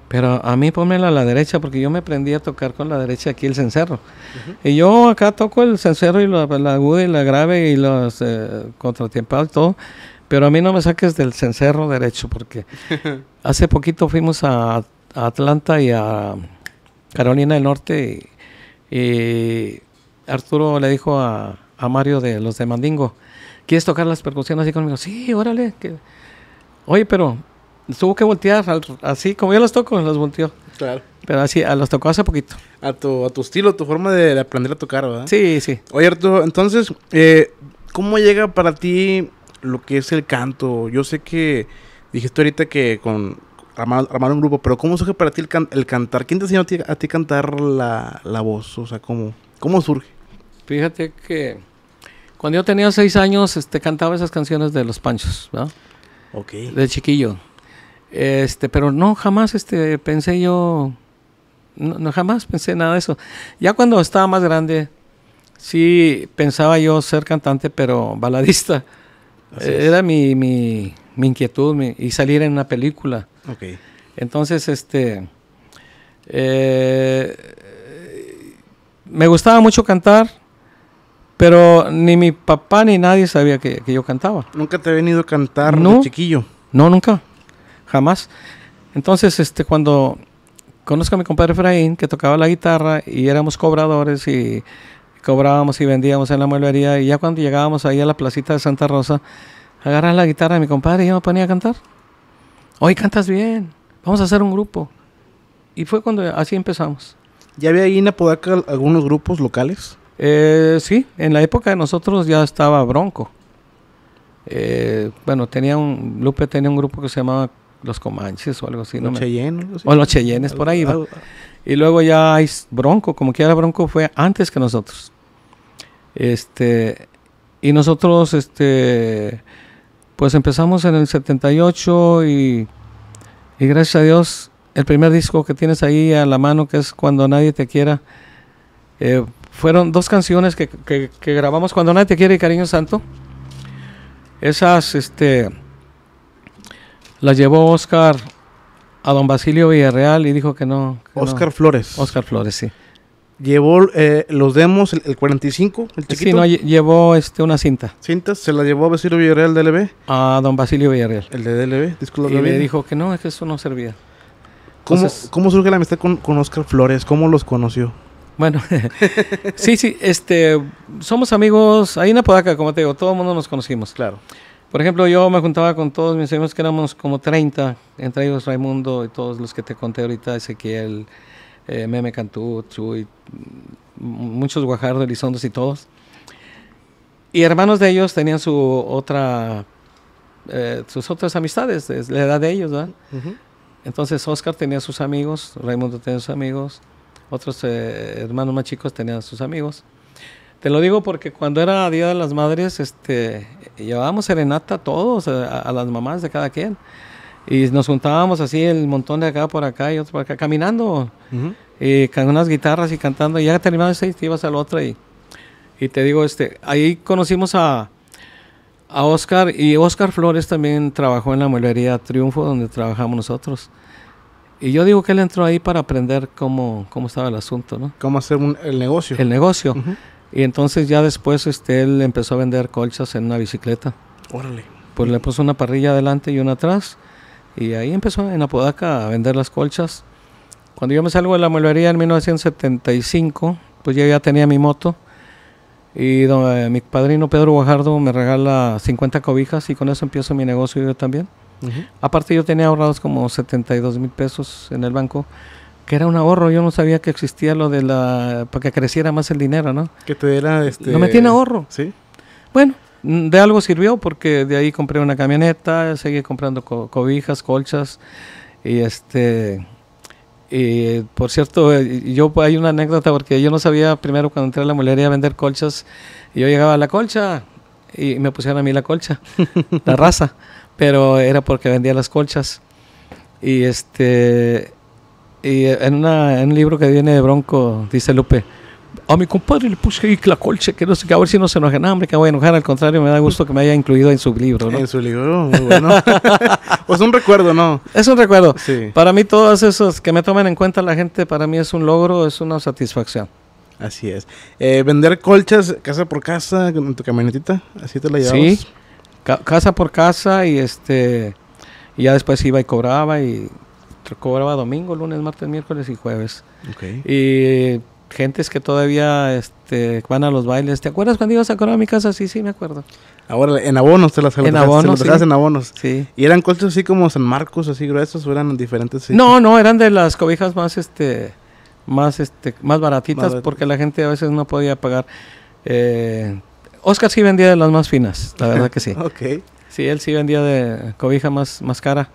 Pero a mí ponmela a la derecha porque yo me aprendí a tocar con la derecha aquí el cencerro. Y yo acá toco el cencerro y la, aguda y la grave y los eh, contratiempos todo. Pero a mí no me saques del cencerro derecho porque hace poquito fuimos a, Atlanta y a Carolina del Norte y, Arturo le dijo a, Mario de los de Mandingo, ¿quieres tocar las percusiones así conmigo? Sí, órale. Oye, pero tuvo que voltear así, como yo las toco, las volteó. Claro. Pero así, ¿a las tocó hace poquito. A tu, a tu estilo, tu forma de aprender a tocar, ¿verdad? Sí, sí. Oye, Arturo, entonces, eh, ¿cómo llega para ti lo que es el canto? Yo sé que dijiste ahorita que con armar, un grupo, pero ¿cómo surge para ti el, cantar? ¿Quién te enseñó a ti, a ti cantar la, voz? O sea, ¿cómo, ¿cómo surge? Fíjate que cuando yo tenía seis años, este, cantaba esas canciones de Los Panchos, ¿no? Ok. De chiquillo. Este, pero no, jamás este, pensé yo, no, jamás pensé nada de eso. Ya cuando estaba más grande, sí pensaba yo ser cantante, pero baladista. Era mi, mi, mi, inquietud y salir en una película. Okay. Entonces, este, eh, me gustaba mucho cantar pero ni mi papá ni nadie sabía que, yo cantaba. ¿Nunca te he venido a cantar no, chiquillo? No, nunca. Jamás. Entonces, este, cuando conozco a mi compadre Efraín, que tocaba la guitarra y éramos cobradores y cobrábamos y vendíamos en la mueblería, y ya cuando llegábamos ahí a la placita de Santa Rosa, agarras la guitarra de mi compadre y yo me ponía a cantar. Hoy cantas bien, vamos a hacer un grupo. Y fue cuando así empezamos. ¿Ya había ahí en Apodaca algunos grupos locales? Eh, sí, en la época de nosotros ya estaba Bronco. Eh, bueno, tenía un, Lupe tenía un grupo que se llamaba Los Comanches o algo así. Los no Cheyennes. O los Cheyennes, por ahí. Y luego ya hay Bronco, como quiera Bronco fue antes que nosotros. Este, y nosotros, este, pues empezamos en el 78 y, y gracias a Dios, el primer disco que tienes ahí a la mano, que es Cuando Nadie Te Quiera, eh, fueron dos canciones que, grabamos cuando nadie te quiere y cariño santo. Esas, este, las llevó Oscar a don Basilio Villarreal y dijo que no. Oscar Flores. Oscar Flores, sí. Llevó eh, los demos, el, 45, el chiquito. Sí, no, llevó este, una cinta. Cintas, se la llevó a Basilio Villarreal, DLB. A don Basilio Villarreal. El de DLB, Y le dijo que no, es que eso no servía. ¿Cómo, surge la amistad con, con Oscar Flores? ¿Cómo los conoció? Bueno, sí, sí, este, somos amigos hay una podaca, como te digo, todo el mundo nos conocimos. Claro. Por ejemplo, yo me juntaba con todos mis amigos que éramos como 30, entre ellos Raimundo y todos los que te conté ahorita, Ezequiel, eh, Meme Cantú, Chuy, muchos Guajardo, Elizondos y todos. Y hermanos de ellos tenían su otra, eh, sus otras amistades, la edad de ellos, ¿verdad? Entonces Oscar tenía sus amigos, Raimundo tenía sus amigos, otros eh, hermanos más chicos tenían sus amigos. Te lo digo porque cuando era Día de las Madres, este, llevábamos serenata todos, a, las mamás de cada quien. Y nos juntábamos así, el montón de acá por acá y otro por acá, caminando, y con unas guitarras y cantando. Y ya terminado ese, te ibas al otro y, y te digo, este, ahí conocimos a, a Oscar y Oscar Flores también trabajó en la mueblería Triunfo, donde trabajamos nosotros. Y yo digo que él entró ahí para aprender cómo, cómo estaba el asunto, ¿no? Cómo hacer el negocio. El negocio. Y entonces ya después este, él empezó a vender colchas en una bicicleta. Órale. Pues le puso una parrilla adelante y una atrás. Y ahí empezó en Apodaca a vender las colchas. Cuando yo me salgo de la mueblería en 1975, pues yo ya tenía mi moto. Y eh, mi padrino Pedro Guajardo me regala 50 cobijas y con eso empiezo mi negocio yo también. Aparte yo tenía ahorrados como 72 mil pesos en el banco, que era un ahorro, yo no sabía que existía lo de la, para que creciera más el dinero, ¿no? Que te diera este... No me tiene ahorro. Sí. Bueno, mm, de algo sirvió porque de ahí compré una camioneta, seguí comprando cobijas, colchas y este... Y por cierto, eh, yo hay una anécdota porque yo no sabía primero cuando entré a la mulería a vender colchas, yo llegaba a la colcha y me pusieron a mí la colcha, la raza pero era porque vendía las colchas. Y este y en, una, un libro que viene de Bronco, dice Lupe, a mi compadre le puse la colcha, que no sé, que a ver si no se enoja. No, hombre, que voy a enojar, al contrario, me da gusto que me haya incluido en su libro, En su libro, muy bueno. pues un recuerdo, ¿no? Es un recuerdo. Para mí, todos esos que me tomen en cuenta la gente, para mí es un logro, es una satisfacción. Así es. Eh, vender colchas casa por casa en tu camionetita, así te la llevas casa por casa y este y ya después iba y cobraba y cobraba domingo, lunes, martes, miércoles y jueves. Y gentes que todavía este, van a los bailes. ¿Te acuerdas cuando ibas a cobrar mi casa? Sí, sí, me acuerdo. Ahora, en abonos te las En abonos. Sí. en abonos. Sí. ¿Y eran costos así como San Marcos, así gruesos, o eran diferentes? No, no, eran de las cobijas más, este, más, este, más baratitas, porque la gente a veces no podía pagar. Eh, Oscar sí vendía de las más finas, la verdad que sí. ok. Sí, él sí vendía de cobija más, más cara,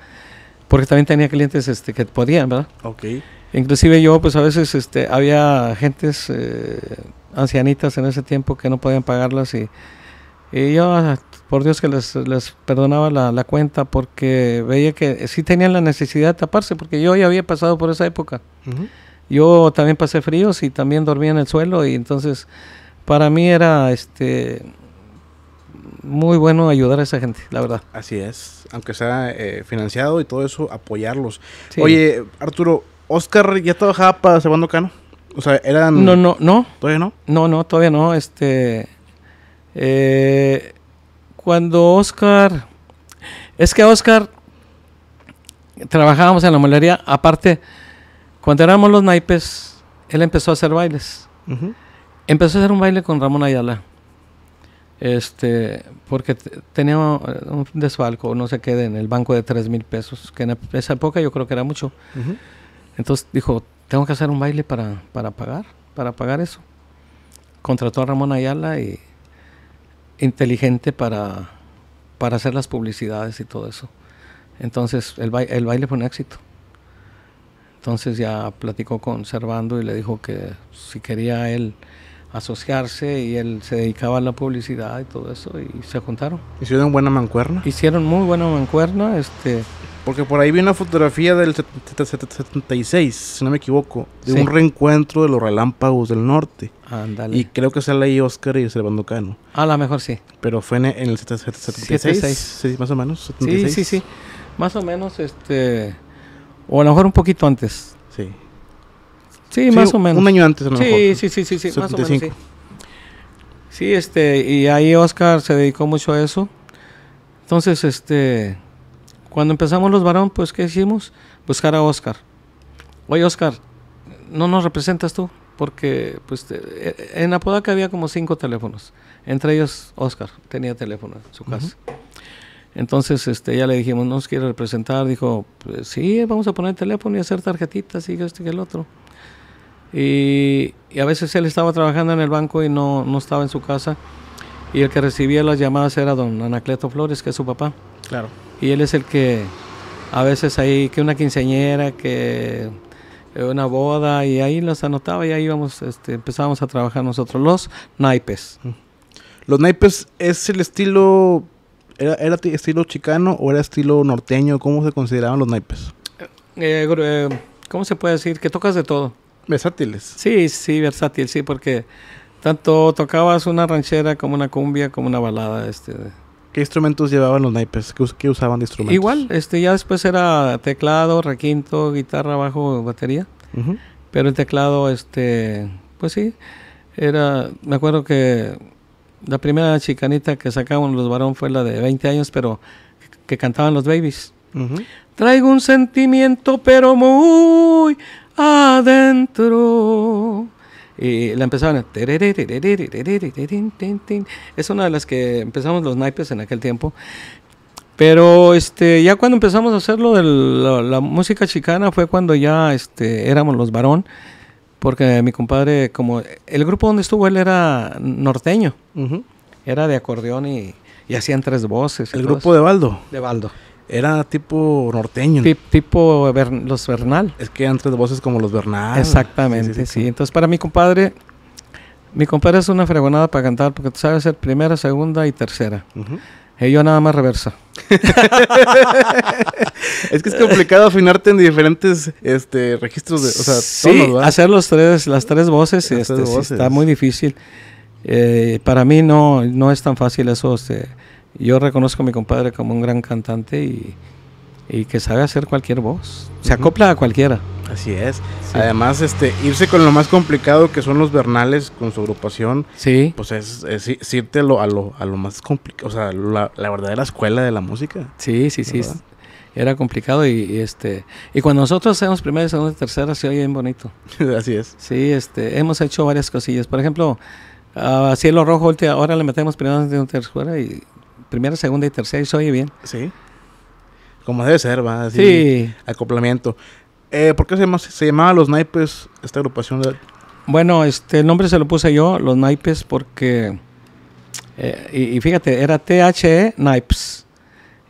porque también tenía clientes este, que podían, ¿verdad? Ok. Inclusive yo, pues a veces este, había gentes eh, ancianitas en ese tiempo que no podían pagarlas y, yo, ah, por Dios, que les, perdonaba la, cuenta porque veía que sí tenían la necesidad de taparse, porque yo ya había pasado por esa época. Yo también pasé fríos y también dormía en el suelo y entonces para mí era este muy bueno ayudar a esa gente, la verdad. Así es, aunque sea eh, financiado y todo eso, apoyarlos. Oye, Arturo, Oscar ya trabajaba para Sebando Cano. O sea, eran. No, no, no. ¿Todavía no? No, no, todavía no. Este. Eh, cuando Oscar. Es que Oscar. Trabajábamos en la molería. Aparte, cuando éramos los naipes, él empezó a hacer bailes. Empecé a hacer un baile con Ramón Ayala. Este, porque tenía un desfalco, no sé qué, en el banco de 3 mil pesos, que en esa época yo creo que era mucho. Entonces dijo, tengo que hacer un baile para, para pagar, para pagar eso. Contrató a Ramón Ayala y inteligente para, para hacer las publicidades y todo eso. Entonces el, el baile fue un éxito. Entonces ya platicó con Servando y le dijo que si quería él asociarse y él se dedicaba a la publicidad y todo eso y se juntaron. ¿Hicieron buena mancuerna? Hicieron muy buena mancuerna, este... Porque por ahí vi una fotografía del 76, si no me equivoco, de un reencuentro de los relámpagos del norte. Ándale. Y creo que sale ahí Oscar y Servando Cano. A lo mejor sí. Pero fue en el 76, sí, más o menos. Sí, sí, sí. Más o menos, este... O a lo mejor un poquito antes. Sí. Sí, más o menos. Un año antes, sí, Sí, sí, sí, más o menos, sí. Sí, este, y ahí Oscar se dedicó mucho a eso. Entonces, este, cuando empezamos los varón, pues, ¿qué hicimos? Buscar a Oscar. Oye, Oscar, ¿no nos representas tú? Porque, pues, e, en Apodaca había como cinco teléfonos. Entre ellos, Oscar tenía teléfono en su casa. Entonces, este, ya le dijimos, ¿no nos quiere representar? Dijo, pues, sí, vamos a poner teléfono y hacer tarjetitas y este y el otro. Y, a veces él estaba trabajando en el banco y no, estaba en su casa. Y el que recibía las llamadas era don Anacleto Flores, que es su papá. Claro. Y él es el que a veces ahí, que una quinceñera, que una boda, y ahí las anotaba y ahí íbamos, este, empezábamos a trabajar nosotros. Los naipes. Mm. Los naipes es el estilo, era, era estilo chicano o era estilo norteño, ¿cómo se consideraban los naipes? Eh, eh, ¿Cómo se puede decir? Que tocas de todo. Versátiles. Sí, sí, versátil, sí, porque tanto tocabas una ranchera como una cumbia, como una balada. Este, ¿Qué instrumentos llevaban los naipes? ¿Qué, usaban de instrumentos? Igual, este, ya después era teclado, requinto, guitarra, bajo, batería. Pero el teclado, este, pues sí, era, me acuerdo que la primera chicanita que sacaban los varón fue la de 20 años, pero que, cantaban los babies. Traigo un sentimiento, pero muy adentro. Y la empezaban Es una de las que empezamos los naipes en aquel tiempo. Pero este, ya cuando empezamos a hacerlo de la, música chicana fue cuando ya este, éramos los varón, porque mi compadre, como el grupo donde estuvo él era norteño, era de acordeón y, hacían tres voces. ¿El grupo de Baldo? De Baldo. Era tipo norteño. tipo los Bernal. Es que antes tres voces como los Bernal. Exactamente, sí, Entonces, para mi compadre, mi compadre es una fregonada para cantar porque tú sabes hacer primera, segunda y tercera. Y yo nada más reversa. es que es complicado afinarte en diferentes este, registros de, o sea, hacer los tres, las tres voces, este, está muy difícil. Eh, para mí no, no es tan fácil eso. Este, yo reconozco a mi compadre como un gran cantante y, que sabe hacer cualquier voz. Se acopla a cualquiera. Así es. Además, este, irse con lo más complicado que son los Bernales con su agrupación. Sí. Pues es, irte a lo, a lo, más complicado. O sea, la, verdadera escuela de la música. Sí, sí, sí. Era complicado y, este. Y cuando nosotros hacemos primera, segunda y tercera, se oye bien bonito. Así es. Sí, este, hemos hecho varias cosillas. Por ejemplo, a Cielo Rojo, ahora le metemos primera, de y tercera y primera, segunda y tercera y se oye bien. Sí. Como debe ser, va. Así, sí. Acoplamiento. Eh, ¿Por qué se, llamaba Los Naipes esta agrupación? Bueno, este, el nombre se lo puse yo, Los Naipes, porque... Eh, y, fíjate, era T-H-E, Naipes.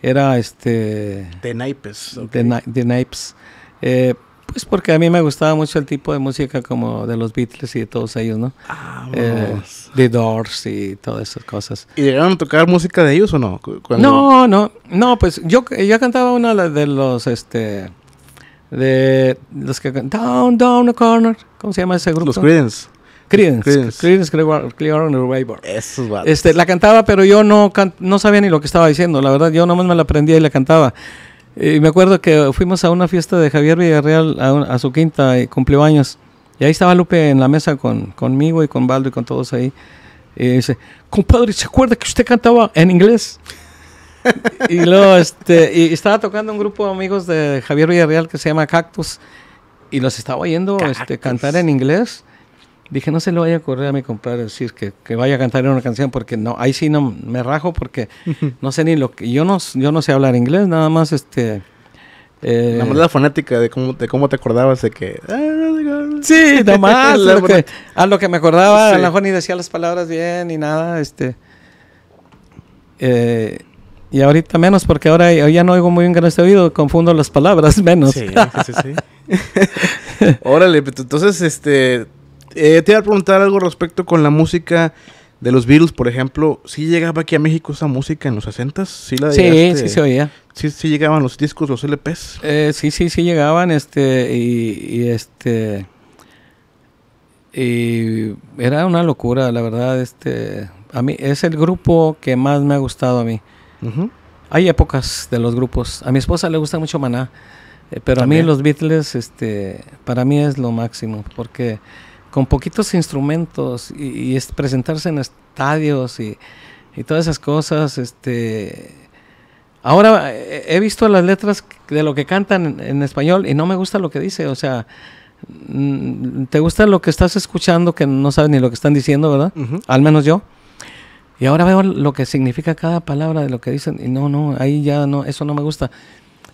Era este... De Naipes. De, Naipes. Eh, pues porque a mí me gustaba mucho el tipo de música como de los Beatles y de todos ellos, ¿no? Ah, eh, The Doors y todas esas cosas. ¿Y llegaron a tocar música de ellos o no? No, no, no, pues yo, yo cantaba una de los, este, de los que Down, Down the Corner, ¿cómo se llama ese grupo? Los Creedence. Creedence, Creedence, Creedence Clearwater Revival. Eso es Este, la cantaba, pero yo no, no sabía ni lo que estaba diciendo. La verdad, yo nomás me la aprendía y la cantaba. Y me acuerdo que fuimos a una fiesta de Javier Villarreal a, su quinta y eh, cumplió años. Y ahí estaba Lupe en la mesa con, conmigo y con Baldo y con todos ahí. Y dice, compadre, ¿se acuerda que usted cantaba en inglés? y luego este, y estaba tocando un grupo de amigos de Javier Villarreal que se llama Cactus. Y los estaba oyendo este, cantar en inglés. Dije, no se lo vaya a correr a mi compadre decir que, que, vaya a cantar una canción porque no, ahí sí no me rajo porque no sé ni lo que, yo no, yo no sé hablar inglés, nada más este... Eh, la manera fonética de cómo, de cómo te acordabas de que... Ah, ah". Sí, nomás, a, lo que, lo que me acordaba, a lo mejor ni decía las palabras bien ni nada, este... Eh, y ahorita menos, porque ahora ya no oigo muy bien con este oído, confundo las palabras menos. Sí, sí, sí. Órale, pues, entonces, este, eh, te iba a preguntar algo respecto con la música de los Beatles, por ejemplo. ¿Sí llegaba aquí a México esa música en los 60s? Sí, sí, se oía. ¿Sí, ¿Sí, llegaban los discos, los LPs? Eh, sí, sí, sí llegaban. este y, este y era una locura, la verdad, este, a mí es el grupo que más me ha gustado a mí. Hay épocas de los grupos. A mi esposa le gusta mucho Maná, eh, pero a mí los Beatles, este, para mí es lo máximo, porque con poquitos instrumentos y, presentarse en estadios y, todas esas cosas. Este, ahora he visto las letras de lo que cantan en, español y no me gusta lo que dice, o sea, mm, te gusta lo que estás escuchando que no sabes ni lo que están diciendo, ¿verdad? Al menos yo. Y ahora veo lo que significa cada palabra de lo que dicen y no, no, ahí ya no, eso no me gusta.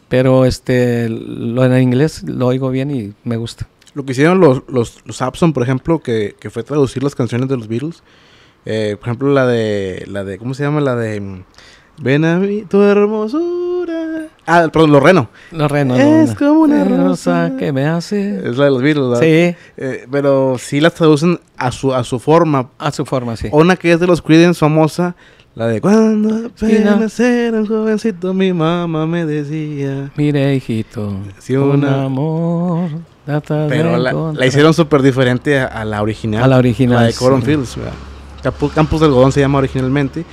Pero este, lo en inglés lo oigo bien y me gusta. Lo que hicieron los, los, Abson, por ejemplo, que, fue traducir las canciones de los Beatles. Eh, por ejemplo, la de, la de, ¿cómo se llama? La de... Mm, Ven a mí, tu hermosura. Ah, perdón, Lorreno. Lorreno. Es como una rosa que me hace. Es la de los Beatles, ¿verdad? Sí. Eh, pero sí las traducen a su, a su forma. A su forma, sí. Una que es de los Creedence famosa, la de cuando apenas era un jovencito, mi mamá me decía: Mire, hijito, si un amor. Pero la, hicieron súper diferente a, la original. A la original. de Coron Fields. Campus, del Godón se llama originalmente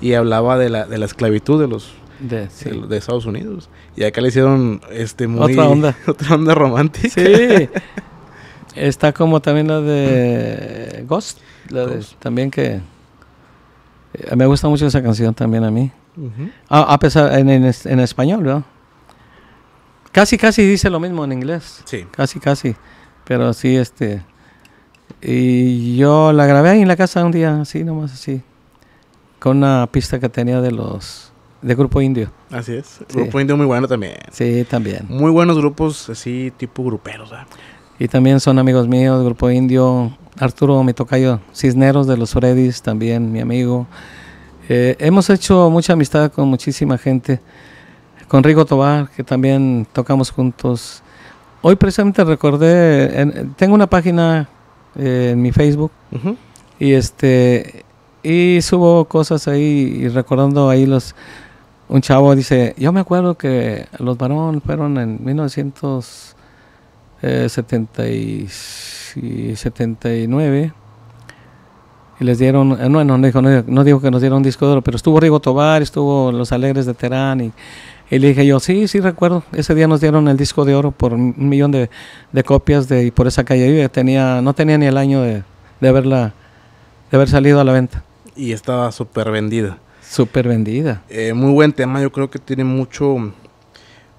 y hablaba de la, esclavitud de los de, Estados Unidos. Y acá le hicieron este muy, otra onda. otra onda romántica. Sí. Está como también la de Ghost, también que eh, me gusta mucho esa canción también a mí. a, pesar, en, en, español, ¿verdad? Casi, casi dice lo mismo en inglés. Sí. Casi, casi. Pero sí, este. Y yo la grabé ahí en la casa un día, así nomás, así. Con una pista que tenía de los. de Grupo Indio. Así es. Grupo Indio muy bueno también. Sí, también. Muy buenos grupos, así, tipo gruperos, ¿verdad? Y también son amigos míos, Grupo Indio, Arturo Mitocayo Cisneros de los Freddy's, también mi amigo. Eh, hemos hecho mucha amistad con muchísima gente, con Rigo Tobar, que también tocamos juntos. Hoy precisamente recordé, tengo una página eh, en mi Facebook y este y subo cosas ahí y recordando ahí los un chavo dice, yo me acuerdo que los varones fueron en 1900 eh, y, 79 y les dieron, eh, no, no, dijo, digo que nos dieron un disco de oro, pero estuvo Rigo Tobar, estuvo Los Alegres de Terán y, le dije yo, sí, sí recuerdo, ese día nos dieron el disco de oro por un millón de, copias de y por esa calle vive tenía, no tenía ni el año de, haberla, de haber salido a la venta. Y estaba súper vendida. Súper vendida. Eh, muy buen tema, yo creo que tiene mucho,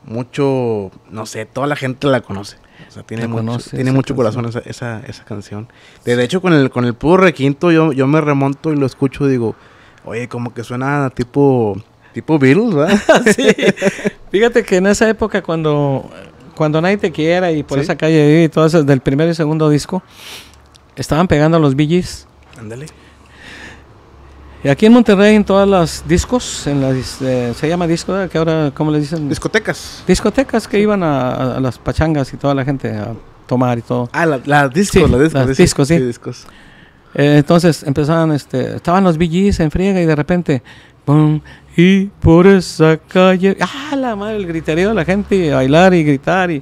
mucho, no sé, toda la gente la conoce. O sea, tiene, mucho, tiene mucho corazón esa, esa, canción. De hecho, con el, con el puro requinto yo, yo me remonto y lo escucho y digo, oye, como que suena tipo, tipo Beatles, Fíjate que en esa época cuando, cuando Nadie Te Quiera y por esa calle y todo eso, del primer y segundo disco, estaban pegando a los Bee Ándale. Y aquí en Monterrey, en todas las discos, en las, eh, se llama disco, que ahora, ¿cómo le dicen? Discotecas. Discotecas que iban a, las pachangas y toda la gente a tomar y todo. Ah, las la discos, las discos, sí. Eh, entonces empezaban, este, estaban los BGs en friega y de repente, ¡pum! Y por esa calle, ¡ah, la madre! El griterío de la gente, bailar y gritar y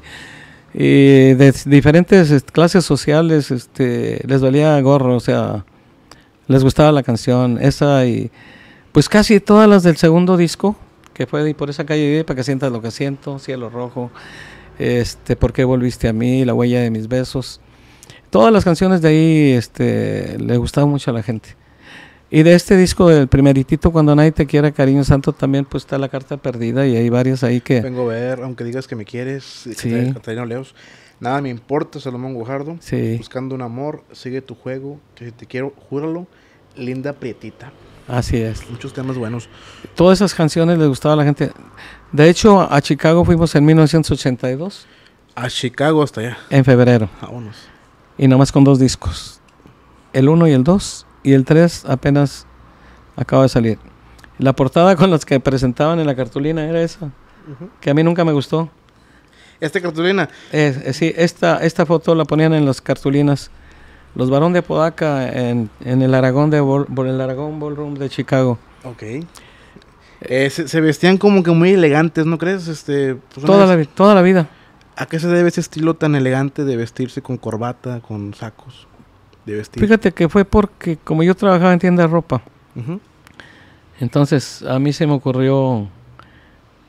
de diferentes este, clases sociales este, les valía gorro, o sea, les gustaba la canción, esa y pues casi todas las del segundo disco, que fue de por esa calle para que sientas lo que siento, cielo rojo, este, por qué volviste a mí, la huella de mis besos. Todas las canciones de ahí este, le gustaba mucho a la gente. Y de este disco, del primeritito, cuando nadie te quiera, cariño santo, también pues está la carta perdida y hay varias ahí que... Vengo a ver, aunque digas que me quieres, sí. Leos. Nada me importa, Salomón Guajardo. Buscando un amor, sigue tu juego, que te quiero, júralo. Linda Prietita. Así es. Muchos temas buenos. Todas esas canciones les gustaba a la gente. De hecho, a Chicago fuimos en 1982. A Chicago hasta allá. En febrero. Vámonos. Y más con dos discos. El 1 y el 2. Y el 3 apenas acaba de salir. La portada con las que presentaban en la cartulina era esa. Que a mí nunca me gustó. ¿Esta cartulina? Eh, sí, esta, esta foto la ponían en las cartulinas los varones de Podaca en, el Aragón de por el Aragón Ballroom de Chicago. Ok. Eh, se, vestían como que muy elegantes, ¿no crees? Este, pues, toda, la, vida. ¿A qué se debe ese estilo tan elegante de vestirse con corbata, con sacos? De vestir? Fíjate que fue porque como yo trabajaba en tienda de ropa, entonces a mí se me ocurrió...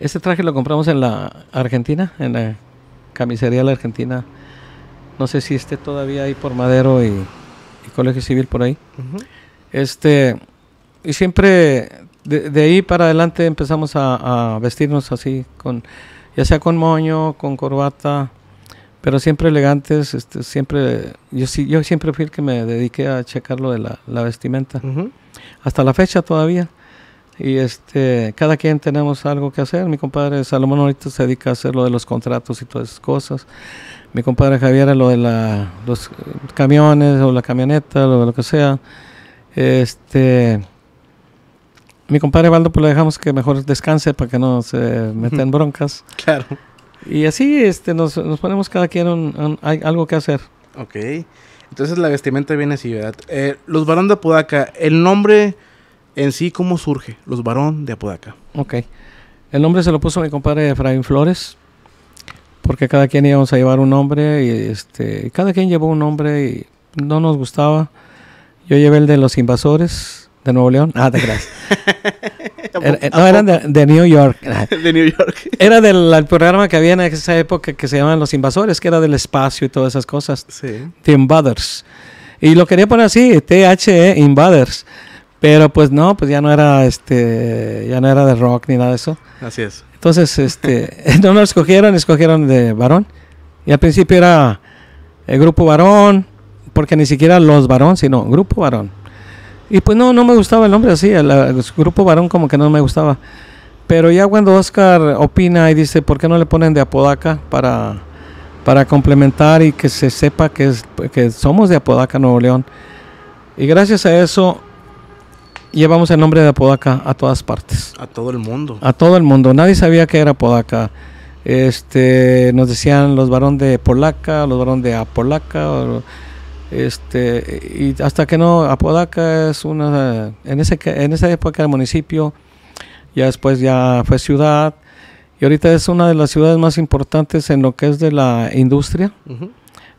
Este traje lo compramos en la Argentina, en la camisería de la Argentina. No sé si esté todavía ahí por Madero y, Colegio Civil por ahí. Este, y siempre de, ahí para adelante empezamos a, vestirnos así, con, ya sea con moño, con corbata, pero siempre elegantes. Este, siempre, yo, yo siempre fui el que me dediqué a checar lo de la, vestimenta. Hasta la fecha todavía y este, cada quien tenemos algo que hacer. Mi compadre Salomón ahorita se dedica a hacer lo de los contratos y todas esas cosas. Mi compadre Javier a lo de la, los camiones o la camioneta, lo, de lo que sea. Este, mi compadre Valdo, pues le dejamos que mejor descanse para que no se meta broncas. Claro. Y así este, nos, nos ponemos cada quien hay algo que hacer. Ok. Entonces la vestimenta viene así, ¿verdad? Eh, los Barón de Apodaca, el nombre en sí cómo surge los varón de Apodaca. Ok. El nombre se lo puso mi compadre Efraín Flores, porque cada quien íbamos a llevar un nombre y este, cada quien llevó un nombre y no nos gustaba. Yo llevé el de los invasores de Nuevo León. Ah, de gracia. Eh, no, eran de, New York. de New York. Era del programa que había en esa época que se llamaban Los Invasores, que era del espacio y todas esas cosas. Sí. The Invaders. Y lo quería poner así, T-H-E, Invaders. Pero pues no, pues ya no era este, ya no era de rock ni nada de eso. Así es. Entonces, este, no nos escogieron, escogieron de varón. Y al principio era el eh, grupo varón, porque ni siquiera los varón, sino grupo varón. Y pues no, no me gustaba el nombre así, el, grupo varón como que no me gustaba. Pero ya cuando Oscar opina y dice, ¿por qué no le ponen de Apodaca para, para complementar y que se sepa que, que somos de Apodaca, Nuevo León? Y gracias a eso llevamos el nombre de Apodaca a todas partes. A todo el mundo. A todo el mundo. Nadie sabía que era Apodaca. Este, nos decían los varones de Polaca, los varones de Apolaca, este, y hasta que no, Apodaca es una, en, ese, en esa época era municipio, ya después ya fue ciudad, y ahorita es una de las ciudades más importantes en lo que es de la industria.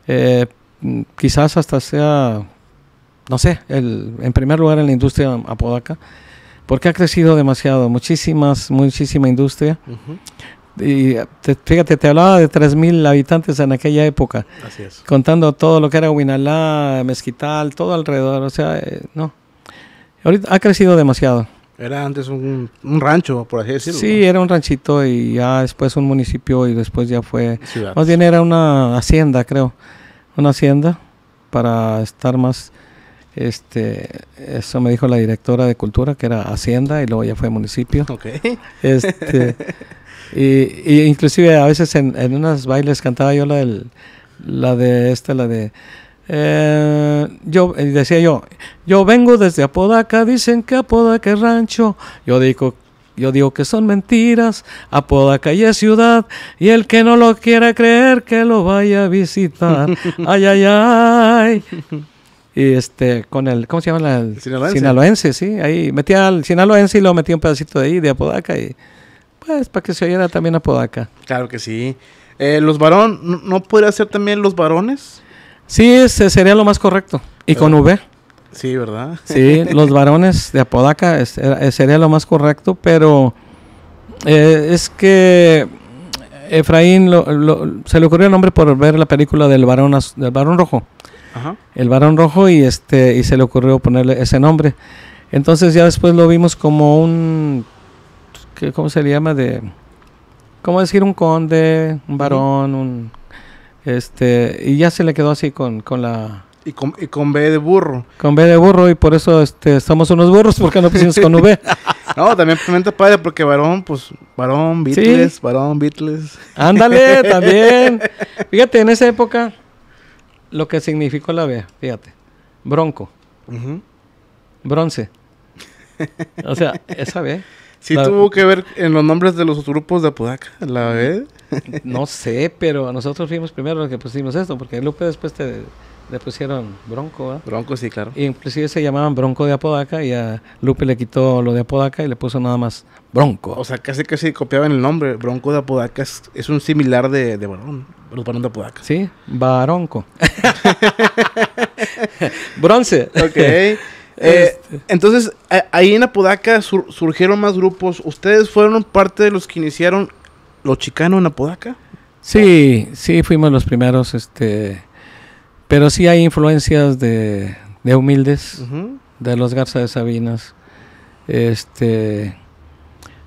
Eh, quizás hasta sea no sé, el, en primer lugar en la industria apodaca, porque ha crecido demasiado, muchísimas, muchísima industria. Y fíjate, te hablaba de 3.000 habitantes en aquella época, Así es. contando todo lo que era Huinalá, Mezquital, todo alrededor, o sea, eh, no. Ahorita ha crecido demasiado. Era antes un, rancho, por así decirlo. Sí, era un ranchito y ya después un municipio y después ya fue... Más bien era una hacienda, creo. Una hacienda para estar más este, eso me dijo la directora de cultura, que era Hacienda, y luego ya fue municipio. Okay. Este, y, inclusive a veces en, en, unas bailes cantaba yo la la de esta, la de eh, yo decía yo, yo vengo desde Apodaca, dicen que Apodaca es rancho, yo digo yo digo que son mentiras, Apodaca ya es ciudad, y el que no lo quiera creer que lo vaya a visitar. Ay, ay, ay. Y este, con el, ¿cómo se llama? sinaloense. sí. Ahí metía al sinaloense y lo metía un pedacito de ahí, de Apodaca. Y pues para que se oyera también Apodaca. Claro que sí. Eh, ¿Los varón no puede ser también los varones? Sí, ese sería lo más correcto. Y con V. Sí, ¿verdad? Sí, los varones de Apodaca eh, sería lo más correcto, pero eh, es que Efraín se le ocurrió el nombre por ver la película del varón, del varón rojo el varón rojo y este y se le ocurrió ponerle ese nombre. Entonces ya después lo vimos como un ¿cómo se le llama de cómo decir un conde, un varón, un este y ya se le quedó así con, la y con, y B de burro. Con B de burro, y por eso este, estamos unos burros, porque no pusimos con V. no, también, padre, porque varón, pues, varón, Beatles, varón, Beatles. Ándale, también. Fíjate, en esa época, lo que significó la B, fíjate. Bronco. Bronce. o sea, esa B. Sí tuvo que ver en los nombres de los grupos de Apodaca, la B. no sé, pero nosotros fuimos primero los que pusimos esto, porque Lupe después te, le pusieron Bronco, ¿verdad? Bronco, sí, claro. Y inclusive se llamaban Bronco de Apodaca y a Lupe le quitó lo de Apodaca y le puso nada más Bronco. O sea, casi casi copiaban el nombre. Bronco de Apodaca es, un similar de, de barón. de Apodaca. Sí, Baronco. Bronce. Ok. Eh, este. entonces, ahí en Apodaca surgieron más grupos. ¿Ustedes fueron parte de los que iniciaron los chicanos en Apodaca? Sí, sí, fuimos los primeros, este... Pero sí hay influencias de, humildes, de los Garza de Sabinas. Este,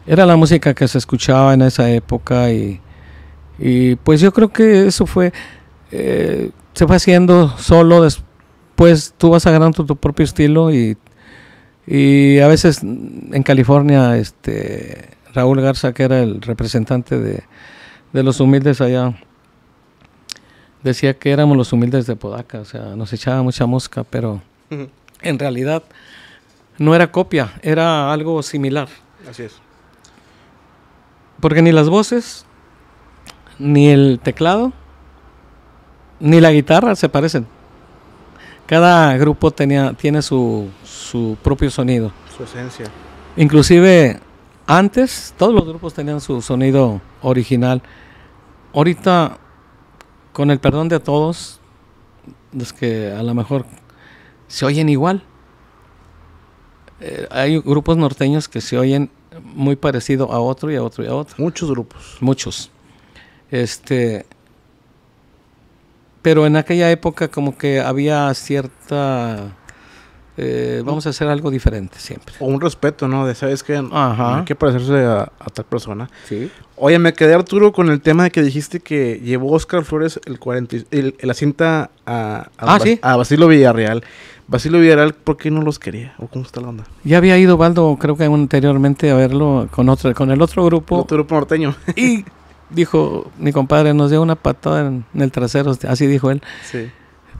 era la música que se escuchaba en esa época y, pues yo creo que eso fue, eh, se fue haciendo solo, después tú vas agarrando tu, tu propio estilo y, y, a veces en California, este, Raúl Garza, que era el representante de, de los humildes allá, decía que éramos los humildes de Podaca, o sea, nos echaba mucha mosca, pero en realidad no era copia, era algo similar. Así es. Porque ni las voces, ni el teclado, ni la guitarra se parecen. Cada grupo tenía, tiene su, su propio sonido. Su esencia. Inclusive antes todos los grupos tenían su sonido original. Ahorita con el perdón de todos, los que a lo mejor se oyen igual. Eh, hay grupos norteños que se oyen muy parecido a otro y a otro y a otro. Muchos grupos. Muchos. Este, pero en aquella época como que había cierta eh, vamos a hacer algo diferente siempre. O un respeto, ¿no? De, ¿sabes que Ajá. Hay que parecerse a, tal persona. Sí. Oye, me quedé Arturo con el tema de que dijiste que llevó Oscar Flores el 40, el, la cinta a, a, ah, a, Basilio Villarreal. Basilio Villarreal, ¿por qué no los quería? ¿O cómo está la onda? Ya había ido Baldo, creo que anteriormente, a verlo con, otro, con el otro grupo. El otro grupo norteño. Y dijo, mi compadre, nos dio una patada en, en el trasero, así dijo él. Sí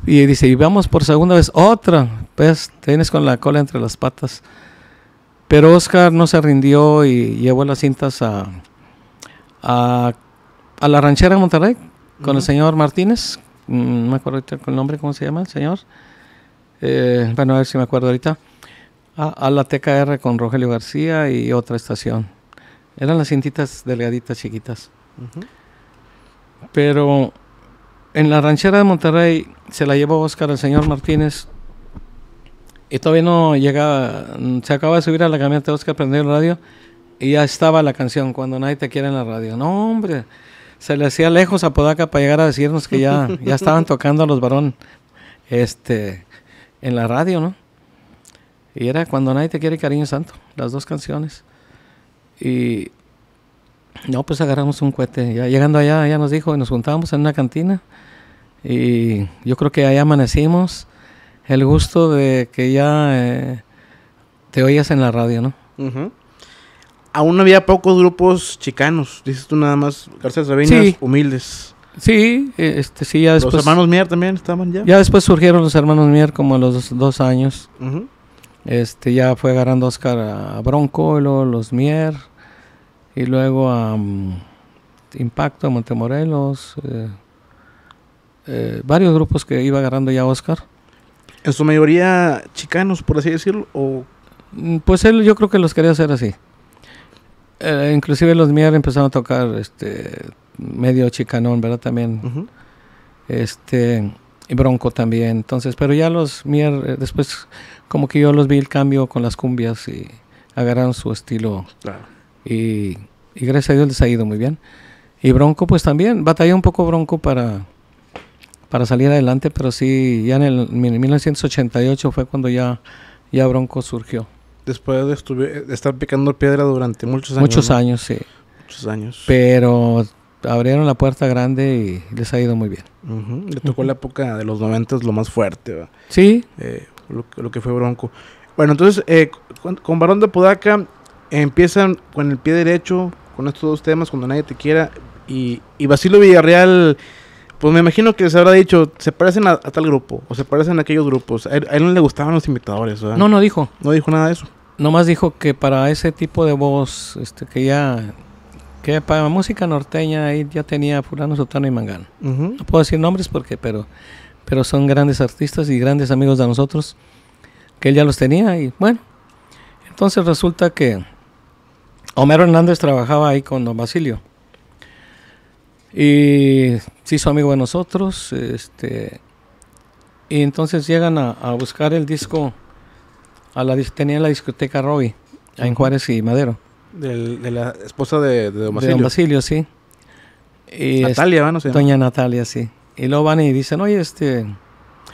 y dice, y vamos por segunda vez, otra. Pues tienes con la cola entre las patas. Pero Oscar no se rindió y llevó las cintas a, la ranchera de Monterrey con el señor Martínez. Mm, no me acuerdo ahorita el nombre, ¿cómo se llama el señor? Eh, bueno, a ver si me acuerdo ahorita. A, la TKR con Rogelio García y otra estación. Eran las cintitas delgaditas, chiquitas. Pero en la ranchera de Monterrey se la llevó Oscar el señor Martínez. Y todavía no llegaba, se acaba de subir a la camioneta de Oscar, prendió el radio y ya estaba la canción, Cuando nadie te quiere en la radio. No, hombre, se le hacía lejos a Podaca para llegar a decirnos que ya, ya estaban tocando a los varón este, en la radio, ¿no? Y era Cuando nadie te quiere Cariño Santo, las dos canciones. Y no, pues agarramos un cohete. Ya llegando allá, ya nos dijo, y nos juntábamos en una cantina y yo creo que ahí amanecimos. El gusto de que ya eh, te oías en la radio, ¿no? Aún había pocos grupos chicanos, dices tú nada más, García Sabinas, humildes. Sí, eh, este, sí, ya después... Los hermanos Mier también estaban ya. Ya después surgieron los hermanos Mier como a los dos, años. Este, ya fue agarrando Oscar a Bronco, y luego los Mier, y luego a mm, Impacto, a Montemorelos, eh, eh, varios grupos que iba agarrando ya Oscar. ¿En su mayoría chicanos, por así decirlo? O? Mm, pues él yo creo que los quería hacer así. Eh, inclusive los Mier empezaron a tocar este medio chicanón, ¿verdad? También. Este y Bronco también. Entonces, pero ya los Mier eh, después como que yo los vi el cambio con las cumbias y agarraron su estilo. Y, y gracias a Dios les ha ido muy bien. Y Bronco pues también, batalló un poco Bronco para para salir adelante, pero sí, ya en el 1988 fue cuando ya, ya Bronco surgió. Después de, estar picando piedra durante muchos años. Muchos años, sí. Muchos años. Pero abrieron la puerta grande y les ha ido muy bien. Le tocó la época de los 90 lo más fuerte, Sí. Eh, lo, que fue Bronco. Bueno, entonces, eh, con, Barón de Podaca empiezan con el pie derecho, con estos dos temas, cuando nadie te quiera. Y, y Basilio Villarreal pues me imagino que se habrá dicho, se parecen a, tal grupo, o se parecen a aquellos grupos. A él, no le gustaban los invitadores No, no dijo. No dijo nada de eso. Nomás dijo que para ese tipo de voz, este, que ya, que para música norteña ahí ya tenía fulano, sotano y mangano. No puedo decir nombres porque, pero, pero son grandes artistas y grandes amigos de nosotros, que él ya los tenía y bueno. Entonces resulta que Homero Hernández trabajaba ahí con Don Basilio. Y se hizo amigo de nosotros. Este, y entonces llegan a, buscar el disco. A la, tenía la discoteca Roy, en Juárez y Madero. de la esposa de, Don Basilio. De Don Basilio, sí. Natalia, ¿no? Doña Natalia, sí. Y luego van y dicen, oye, este...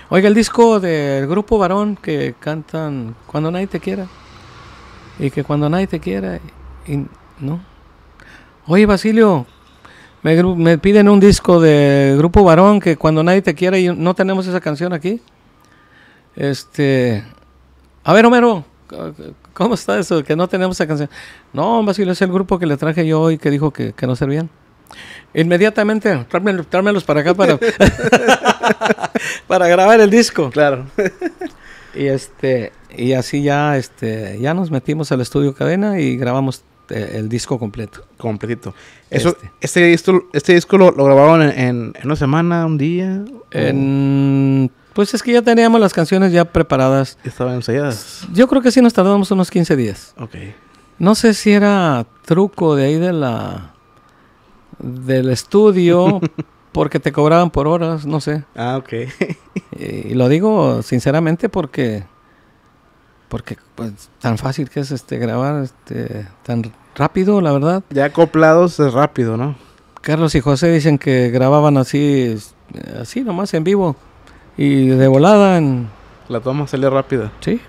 Oiga, el disco del grupo varón que cantan Cuando nadie te quiera. Y que cuando nadie te quiera... Y, ¿No? Oye, Basilio, me, piden un disco de Grupo Varón que cuando nadie te quiere y no tenemos esa canción aquí. Este, a ver, Homero, ¿cómo está eso? Que no tenemos esa canción. No, Basilio, es el grupo que le traje yo hoy, que dijo que, no servían. Inmediatamente, trámelos, para acá para, para grabar el disco. Claro. y este, y así ya, este, ya nos metimos al estudio cadena y grabamos este, el disco completo. Completito. Este. Eso, este. disco, este lo, grabaron en, una semana, un día. pues es que ya teníamos las canciones ya preparadas. Estaban ensayadas. Yo creo que sí nos tardamos unos 15 días. Ok. No sé si era truco de ahí de la del estudio, porque te cobraban por horas, no sé. Ah, ok. y lo digo sinceramente porque porque pues tan fácil que es este grabar este tan rápido, la verdad. Ya acoplados es rápido, ¿no? Carlos y José dicen que grababan así así nomás en vivo y de volada en la toma salió rápida. Sí.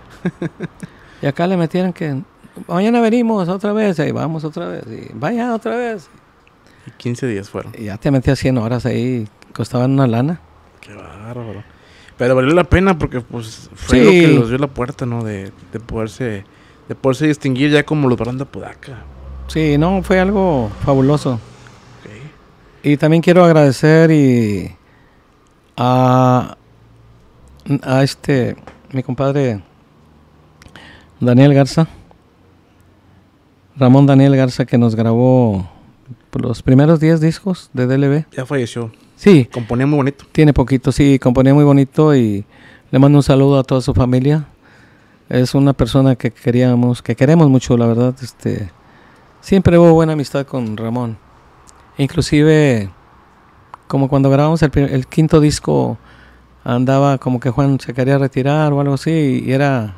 y acá le metieron que mañana venimos otra vez ahí vamos otra vez y vaya otra vez. Y 15 días fueron. Y ya te metías 100 horas ahí, costaban una lana. Qué bárbaro. Pero valió la pena porque pues fue lo que nos dio la puerta, De, poderse de poderse distinguir ya como los Branda Podaca. Sí, no, fue algo fabuloso. Y también quiero agradecer y a, este, mi compadre Daniel Garza, Ramón Daniel Garza que nos grabó los primeros 10 discos de DLB. Ya falleció. Sí. Componía muy bonito. Tiene poquito, sí, componía muy bonito y le mando un saludo a toda su familia. Es una persona que queríamos, que queremos mucho, la verdad. Este, siempre hubo buena amistad con Ramón. Inclusive, como cuando grabamos el, quinto disco, andaba como que Juan se quería retirar o algo así y era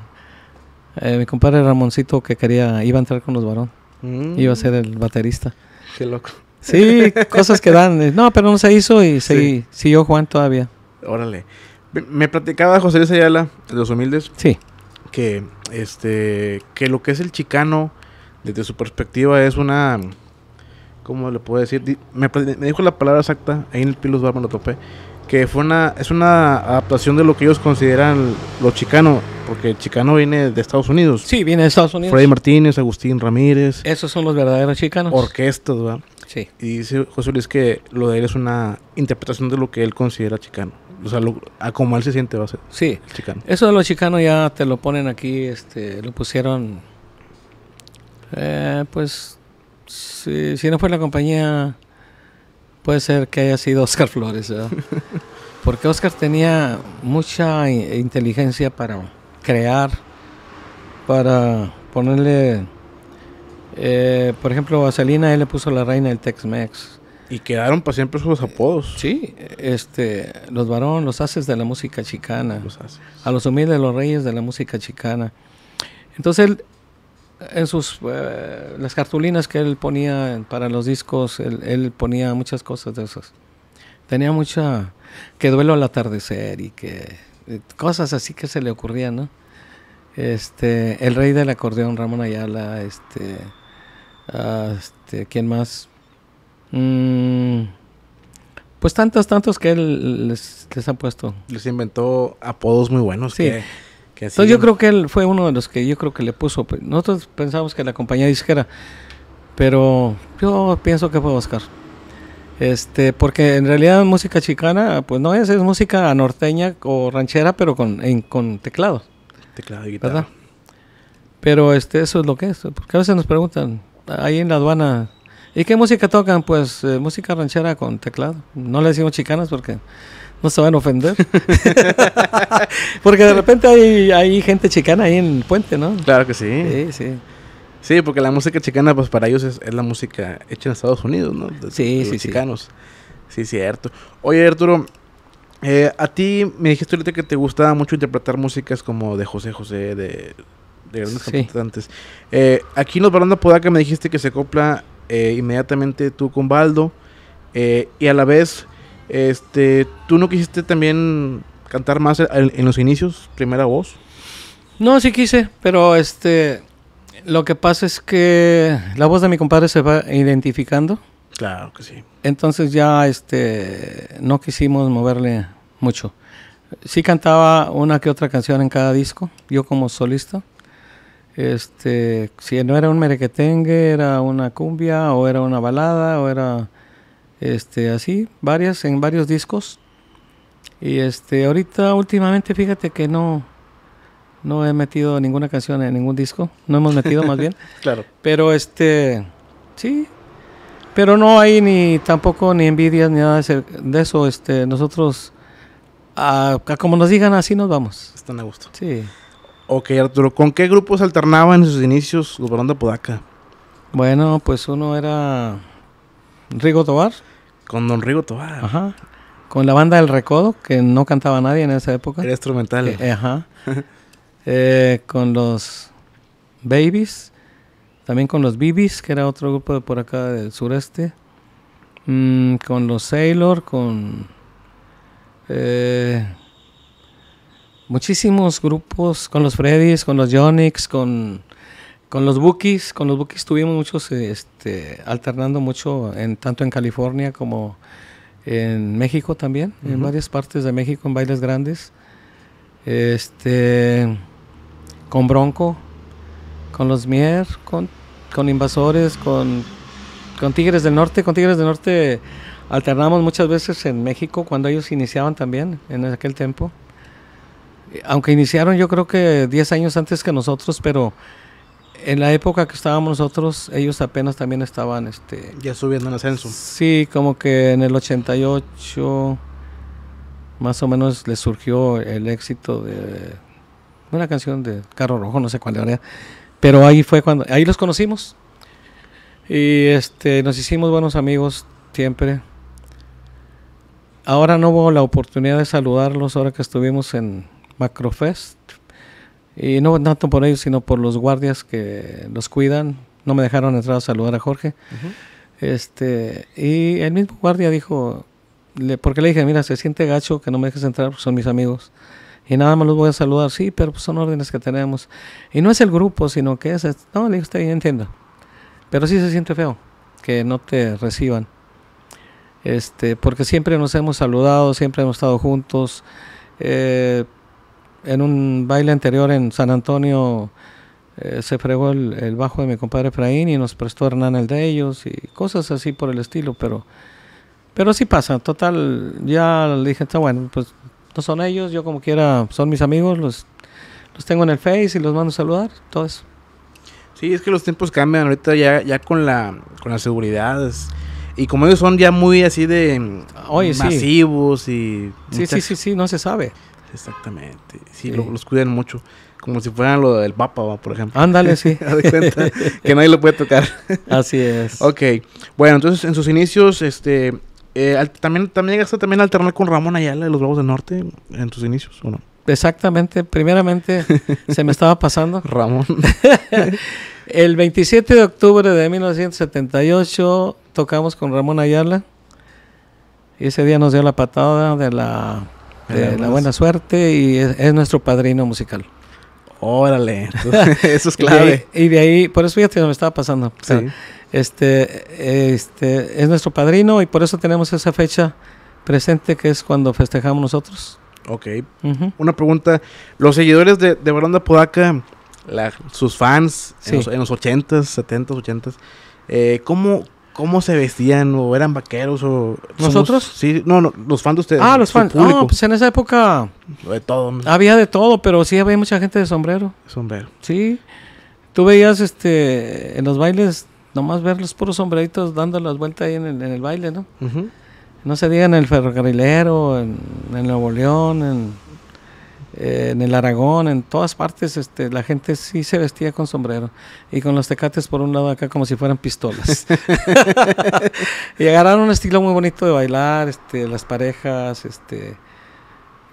eh, mi compadre Ramoncito que quería iba a entrar con los varones, mm. iba a ser el baterista qué loco Sí, cosas que dan. Eh, no, pero no se hizo y seguí, siguió Juan todavía. Órale. Me platicaba José Luis Ayala, de los humildes. Sí. Que, este, que lo que es el chicano, desde su perspectiva, es una... ¿Cómo le puedo decir? Me, dijo la palabra exacta, ahí en el Pilos Bar me lo topé, que fue una, es una adaptación de lo que ellos consideran lo chicano, porque el chicano viene de Estados Unidos. Sí, viene de Estados Unidos. Freddy Martínez, Agustín Ramírez. Esos son los verdaderos chicanos. Orquestas, ¿verdad? Y dice José Luis que lo de él es una interpretación de lo que él considera chicano. O sea, a como él se siente va a ser. Sí. chicano. Eso de lo chicano ya te lo ponen aquí, este, lo pusieron. Eh, pues, si, si, no fue la compañía, puede ser que haya sido Oscar Flores, ¿verdad? Porque Oscar tenía mucha inteligencia para crear, para ponerle eh, por ejemplo, a Selena él le puso la reina del Tex-Mex. Y quedaron para siempre sus apodos. Sí, este, los varones, los haces de la música chicana. A los humildes, los reyes de la música chicana. Entonces, él, en sus, eh, las cartulinas que él ponía para los discos, él, ponía muchas cosas de esas. Tenía mucha, que duelo al atardecer y que, eh, cosas así que se le ocurrían, ¿no? Este, el rey del acordeón, Ramón Ayala, este este, ¿Quién más? Mm, pues tantos, tantos que él les, ha puesto. Les inventó apodos muy buenos. Sí. Que, Entonces yo creo que él fue uno de los que yo creo que le puso. Pues, nosotros pensamos que la compañía disquera, pero yo pienso que fue Oscar. Este, porque en realidad música chicana, pues no es, es música norteña o ranchera, pero con, con teclado. Teclado y guitarra. Pero este, eso es lo que es. Porque a veces nos preguntan, ahí en la aduana. ¿Y qué música tocan? Pues eh, música ranchera con teclado. No le decimos chicanas porque no se van a ofender. porque de repente hay, hay, gente chicana ahí en el puente, ¿no? Claro que sí. Sí, sí. Sí, porque la música chicana, pues para ellos es, la música hecha en Estados Unidos, ¿no? sí, sí, chicanos. Sí, cierto. Oye, Arturo, eh, a ti me dijiste ahorita que te gustaba mucho interpretar músicas como de José José, de de grandes eh, aquí en los Baranda Podaca me dijiste que se copla eh, inmediatamente tú con Baldo. Eh, y a la vez, este, ¿tú no quisiste también cantar más en, los inicios, primera voz? No, sí quise, pero este, lo que pasa es que la voz de mi compadre se va identificando. Claro que sí. Entonces ya este, no quisimos moverle mucho. Sí cantaba una que otra canción en cada disco, yo como solista este, si no era un merequetengue, era una cumbia o era una balada o era este así, varias en varios discos. Y este ahorita últimamente fíjate que no no he metido ninguna canción en ningún disco, no hemos metido más bien. Claro. Pero este sí, pero no hay ni tampoco ni envidias ni nada de eso, este nosotros ah, a, como nos digan así nos vamos. Están a gusto. Sí. Ok, Arturo, ¿con qué grupos alternaban en sus inicios gobernando de Podaca? Bueno, pues uno era Rigo Tobar. Con Don Rigo Tobar. Ajá. Con la banda del Recodo, que no cantaba nadie en esa época. Era instrumental. Eh, ajá. Eh, con los Babies. También con los Bibis, que era otro grupo de por acá del sureste. Mm, con los Sailor, con... Eh, muchísimos grupos con los Freddys, con los Yonix, con, los Bookies. Con los Bookies tuvimos muchos este, alternando mucho, en, tanto en California como en México también, en varias partes de México, en bailes grandes. Este, con Bronco, con los Mier, con, Invasores, con, con Tigres del Norte. Con Tigres del Norte alternamos muchas veces en México cuando ellos iniciaban también en aquel tiempo aunque iniciaron yo creo que 10 años antes que nosotros, pero en la época que estábamos nosotros, ellos apenas también estaban... Este, ya subiendo en ascenso. Sí, como que en el 88 más o menos les surgió el éxito de una canción de Carro Rojo, no sé cuál era, pero ahí fue cuando, ahí los conocimos y este, nos hicimos buenos amigos siempre. Ahora no hubo la oportunidad de saludarlos ahora que estuvimos en, Macrofest. Y no tanto por ellos, sino por los guardias que los cuidan. No me dejaron entrar a saludar a Jorge. Este, y el mismo guardia dijo, porque le dije, mira, se siente gacho que no me dejes entrar, son mis amigos. Y nada más los voy a saludar, sí, pero pues, son órdenes que tenemos. Y no es el grupo, sino que es, no, le dije, usted entienda Pero sí se siente feo que no te reciban. Este, porque siempre nos hemos saludado, siempre hemos estado juntos. Eh, en un baile anterior en San Antonio eh, se fregó el, bajo de mi compadre Efraín y nos prestó Hernán el de ellos y cosas así por el estilo, pero pero sí pasa, total, ya le dije, está bueno, pues no son ellos, yo como quiera, son mis amigos, los, los tengo en el Face y los mando a saludar, todo eso. Sí, es que los tiempos cambian ahorita ya, con la seguridad y como ellos son ya muy así de masivos y sí, sí, sí, sí, no se sabe. Exactamente. Sí, los cuidan mucho. Como si fueran lo del Papa, por ejemplo. Ándale, sí. que nadie lo puede tocar. Así es. Ok. Bueno, entonces en sus inicios, este. Eh, también, también llegaste también a alternar con Ramón Ayala de los Lobos del Norte en tus inicios, ¿o no? Exactamente. Primeramente, se me estaba pasando. Ramón. El 27 de octubre de 1978 tocamos con Ramón Ayala. Y ese día nos dio la patada de la la buena suerte y es, nuestro padrino musical. Órale, eso es clave. y, de ahí, por eso fíjate, me estaba pasando. este, este es nuestro padrino y por eso tenemos esa fecha presente que es cuando festejamos nosotros. Ok. Una pregunta. Los seguidores de, de Podaca, sus fans en, los, ochentas, setentas, 80 70 80s, ¿cómo, cómo se vestían o eran vaqueros o nosotros sí no, no los fans de ustedes ah los fans no pues en esa época de todo había de todo pero sí había mucha gente de sombrero sombrero sí tú veías este en los bailes nomás ver los puros sombreritos dando las vueltas ahí en el, baile no no se diga en el ferrocarrilero en Nuevo León en en el Aragón, en todas partes, este, la gente sí se vestía con sombrero y con los tecates por un lado acá como si fueran pistolas. y agarraron un estilo muy bonito de bailar, este, las parejas, este,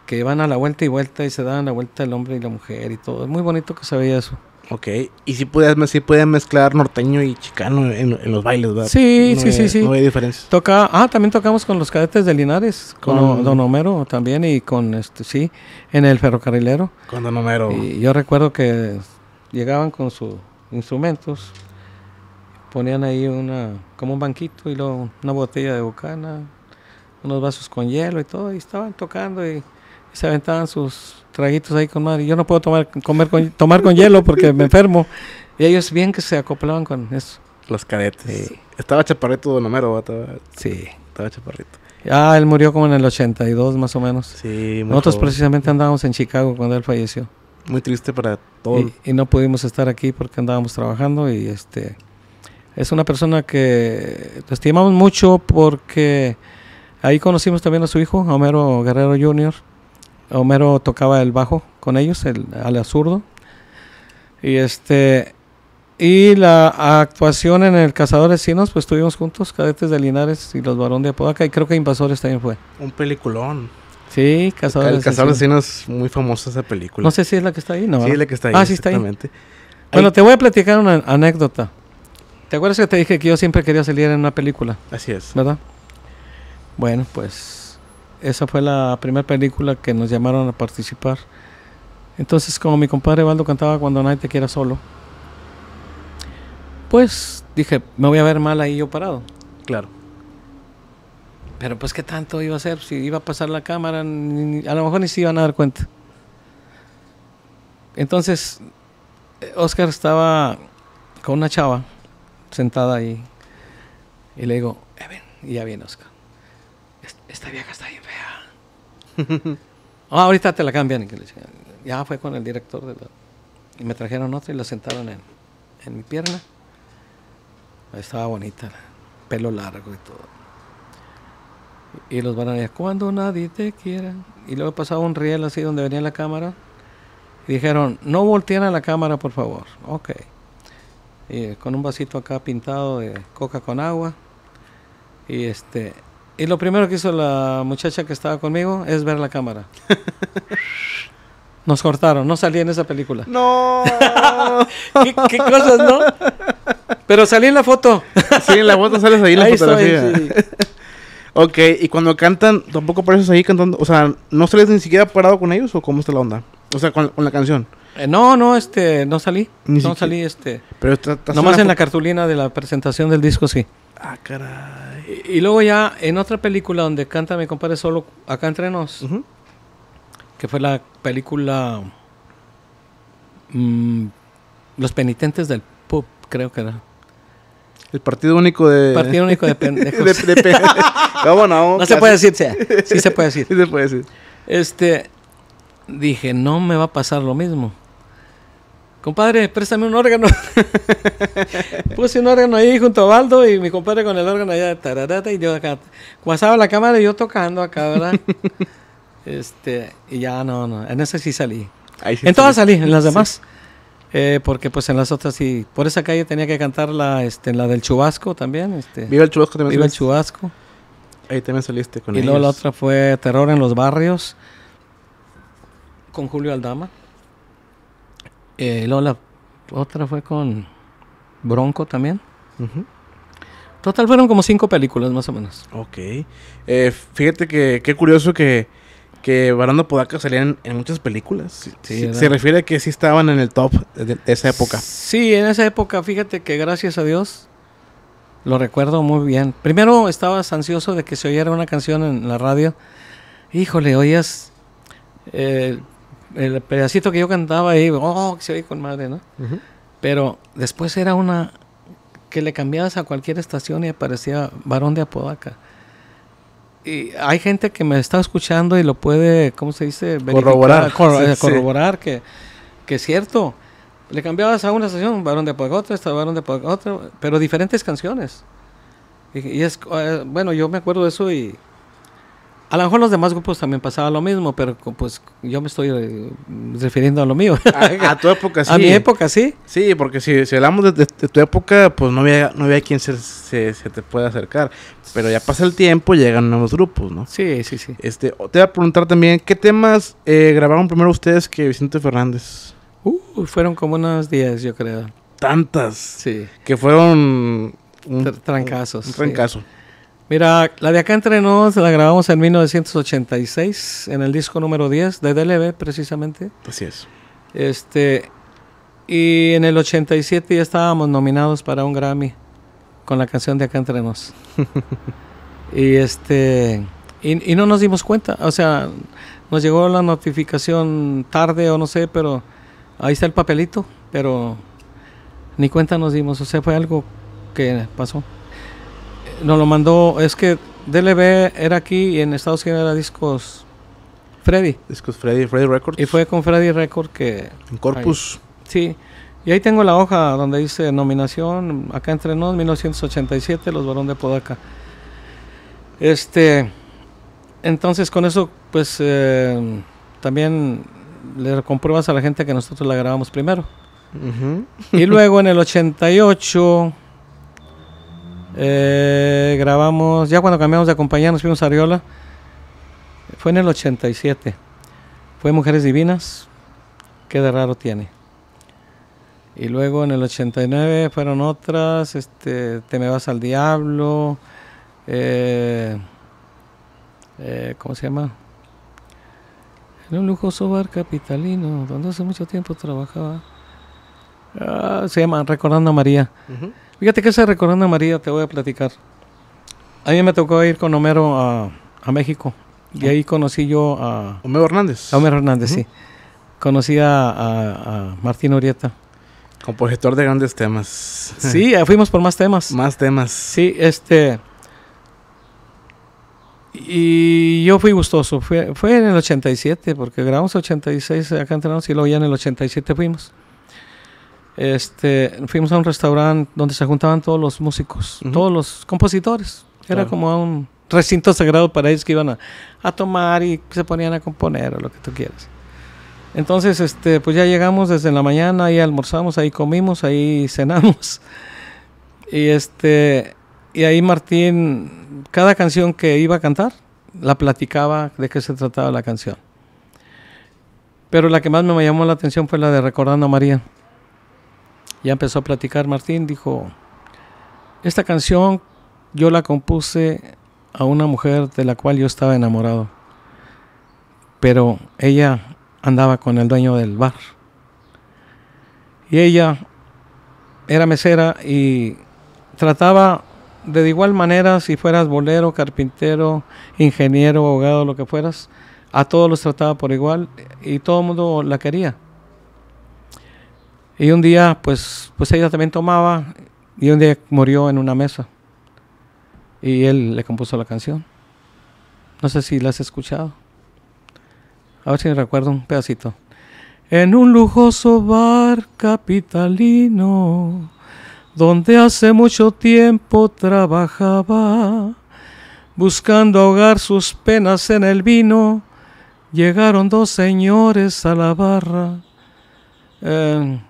que van a la vuelta y vuelta y se dan la vuelta el hombre y la mujer y todo. Es muy bonito que se veía eso. Ok, y si podías, si mezclar norteño y chicano en, los bailes, ¿verdad? Sí, sí, sí, sí. No hay diferencia. Toca, ah, también tocamos con los cadetes de Linares, con, Don Homero también y con, este, sí, en el ferrocarrilero. Con Don Homero. Y yo recuerdo que llegaban con sus instrumentos, ponían ahí una, como un banquito y luego una botella de bocana, unos vasos con hielo y todo, y estaban tocando y se aventaban sus traguitos ahí con madre. Yo no puedo tomar, comer con, tomar con hielo porque me enfermo. Y ellos bien que se acoplaban con eso. Los cadetes. Estaba chaparrito Don Homero, estaba, sí. estaba chaparrito. Ah, él murió como en el 82 más o menos. Sí, Nosotros precisamente andábamos en Chicago cuando él falleció. Muy triste para todos. Y, no pudimos estar aquí porque andábamos trabajando y este es una persona que estimamos mucho porque ahí conocimos también a su hijo, Homero Guerrero Jr. Homero tocaba el bajo con ellos, el, al Azurdo Y este y la actuación en El Cazador de Sinos, pues estuvimos juntos, Cadetes de Linares y Los Barón de Apodaca, y creo que Invasores también fue. Un peliculón. Sí, El, el Cazador de Sinos, muy famosa esa película. No sé si es la que está ahí, ¿no? Sí, es la que está ahí. Ah, sí, está ahí. Bueno, te voy a platicar una anécdota. ¿Te acuerdas que te dije que yo siempre quería salir en una película? Así es. ¿Verdad? Bueno, pues esa fue la primera película que nos llamaron a participar. Entonces, como mi compadre Evaldo cantaba Cuando nadie te quiera solo, pues dije, me voy a ver mal ahí yo parado. Claro. Pero pues, ¿qué tanto iba a ser? Si iba a pasar la cámara, a lo mejor ni se iban a dar cuenta. Entonces, eh, Oscar estaba con una chava sentada ahí. Y le digo, eh, y ya viene Oscar esta vieja está bien fea. Ah, ahorita te la cambian. Ya fue con el director Y me trajeron otra y la sentaron en, mi pierna. Estaba bonita, pelo largo y todo. Y los van ver cuando nadie te quiera. Y luego pasaba un riel así donde venía la cámara. Y dijeron, no volteen a la cámara, por favor. Ok. con un vasito acá pintado de coca con agua. Y este, y lo primero que hizo la muchacha que estaba conmigo es ver la cámara. Nos cortaron, no salí en esa película. No. ¿Qué, cosas, ¿no? Pero salí en la foto. sí, en la foto sales ahí la fotografía. ok, y cuando cantan, tampoco apareces ahí cantando. O sea, ¿no sales ni siquiera parado con ellos o cómo está la onda? O sea, con, la canción. Eh, no, no, este, no salí. no salí, este. Pero está, nomás en la, en la cartulina de la presentación del disco, sí. Ah, caray. Y, luego ya en otra película donde canta mi compadre solo acá entre nos, que fue la película mm, Los penitentes del pub, creo que era. El partido único de. Partido único de pendejos. no, se puede decir. Sí, sí se puede decir. Sí se puede decir. Este, dije, no me va a pasar lo mismo. Compadre, préstame un órgano. Puse un órgano ahí junto a Baldo y mi compadre con el órgano allá, tararata, y yo acá, cuasaba la cámara y yo tocando acá, ¿verdad? este, y ya no, no, en esa sí salí. en todas salí, en las demás. Eh, porque pues en las otras sí, por esa calle tenía que cantar la, este, la del chubasco también. Este. Viva el chubasco también. Viva el chubasco. Ahí también saliste con Y luego la otra fue Terror en los Barrios con Julio Aldama. Eh, luego la otra fue con Bronco también. Total fueron como cinco películas más o menos. Ok. Eh, fíjate que qué curioso que, que Podaca salían en, muchas películas. Sí, se, refiere a que sí estaban en el top de, esa época. Sí, en esa época, fíjate que gracias a Dios lo recuerdo muy bien. Primero estabas ansioso de que se oyera una canción en la radio. Híjole, oías eh, el pedacito que yo cantaba ahí, oh, se oye con madre, ¿no? Pero después era una que le cambiabas a cualquier estación y aparecía varón de Apodaca. Y hay gente que me está escuchando y lo puede, ¿cómo se dice? Corroborar. Eh, corroborar, Que, que es cierto. Le cambiabas a una estación, varón de Apodaca, otra, varón de Apodaca, pero diferentes canciones. y es, eh, bueno, yo me acuerdo de eso y a lo mejor los demás grupos también pasaba lo mismo, pero pues yo me estoy eh, refiriendo a lo mío. A, tu época, sí. A mi época, sí. Sí, porque si, hablamos de, tu época, pues no había, no había quien se, se, te pueda acercar. Pero ya pasa el tiempo, y llegan nuevos grupos, ¿no? Sí, sí, sí. Este, te voy a preguntar también, ¿qué temas eh, grabaron primero ustedes que Vicente Fernández? Uh, fueron como unos 10, yo creo. Tantas. Sí. Que fueron... Un, trancazos. Mira, la de acá entre nos la grabamos en 1986, en el disco número 10 de DLB, precisamente. Así es. Este, y en el 87 ya estábamos nominados para un Grammy con la canción de acá entre nos. y este, y, no nos dimos cuenta, o sea, nos llegó la notificación tarde o no sé, pero ahí está el papelito, pero ni cuenta nos dimos, o sea, fue algo que pasó nos lo mandó, es que DLB era aquí y en Estados Unidos era Discos Freddy. Discos Freddy, Freddy Records. Y fue con Freddy Records que... En Corpus. sí. Y ahí tengo la hoja donde dice nominación, acá entre en 1987, Los Barón de Podaca. Este, entonces con eso, pues eh, también le compruebas a la gente que nosotros la grabamos primero. Y luego en el 88 eh, grabamos, ya cuando cambiamos de compañía nos fuimos a Ariola. Fue en el 87. Fue Mujeres Divinas. Qué de raro tiene. Y luego en el 89 fueron otras, este, Te me vas al diablo, eh, eh, ¿cómo se llama? En un lujoso bar capitalino, donde hace mucho tiempo trabajaba. Ah, se llama Recordando a María. Fíjate que se recordando María, te voy a platicar. A mí me tocó ir con Homero a, México. Y ahí conocí yo a... Homero Hernández. Homero Hernández, sí. Conocí a, a, Martín Urieta. Compositor de grandes temas. Sí, fuimos por más temas. Más temas. Sí, este... Y yo fui gustoso. Fue, en el 87, porque grabamos 86 acá en y luego ya en el 87 fuimos este, fuimos a un restaurante donde se juntaban todos los músicos, todos los compositores. Era como un recinto sagrado para ellos que iban a, a, tomar y se ponían a componer o lo que tú quieras. Entonces, este, pues ya llegamos desde la mañana, ahí almorzamos, ahí comimos, ahí cenamos. Y este, y ahí Martín, cada canción que iba a cantar, la platicaba de qué se trataba la canción. Pero la que más me llamó la atención fue la de Recordando a María ya empezó a platicar Martín, dijo, esta canción yo la compuse a una mujer de la cual yo estaba enamorado, pero ella andaba con el dueño del bar. Y ella era mesera y trataba de igual manera, si fueras bolero, carpintero, ingeniero, abogado, lo que fueras, a todos los trataba por igual y todo el mundo la quería. Y un día, pues, pues ella también tomaba y un día murió en una mesa. Y él le compuso la canción. No sé si la has escuchado. A ver si me recuerdo un pedacito. En un lujoso bar capitalino, donde hace mucho tiempo trabajaba, buscando ahogar sus penas en el vino, llegaron dos señores a la barra. Eh,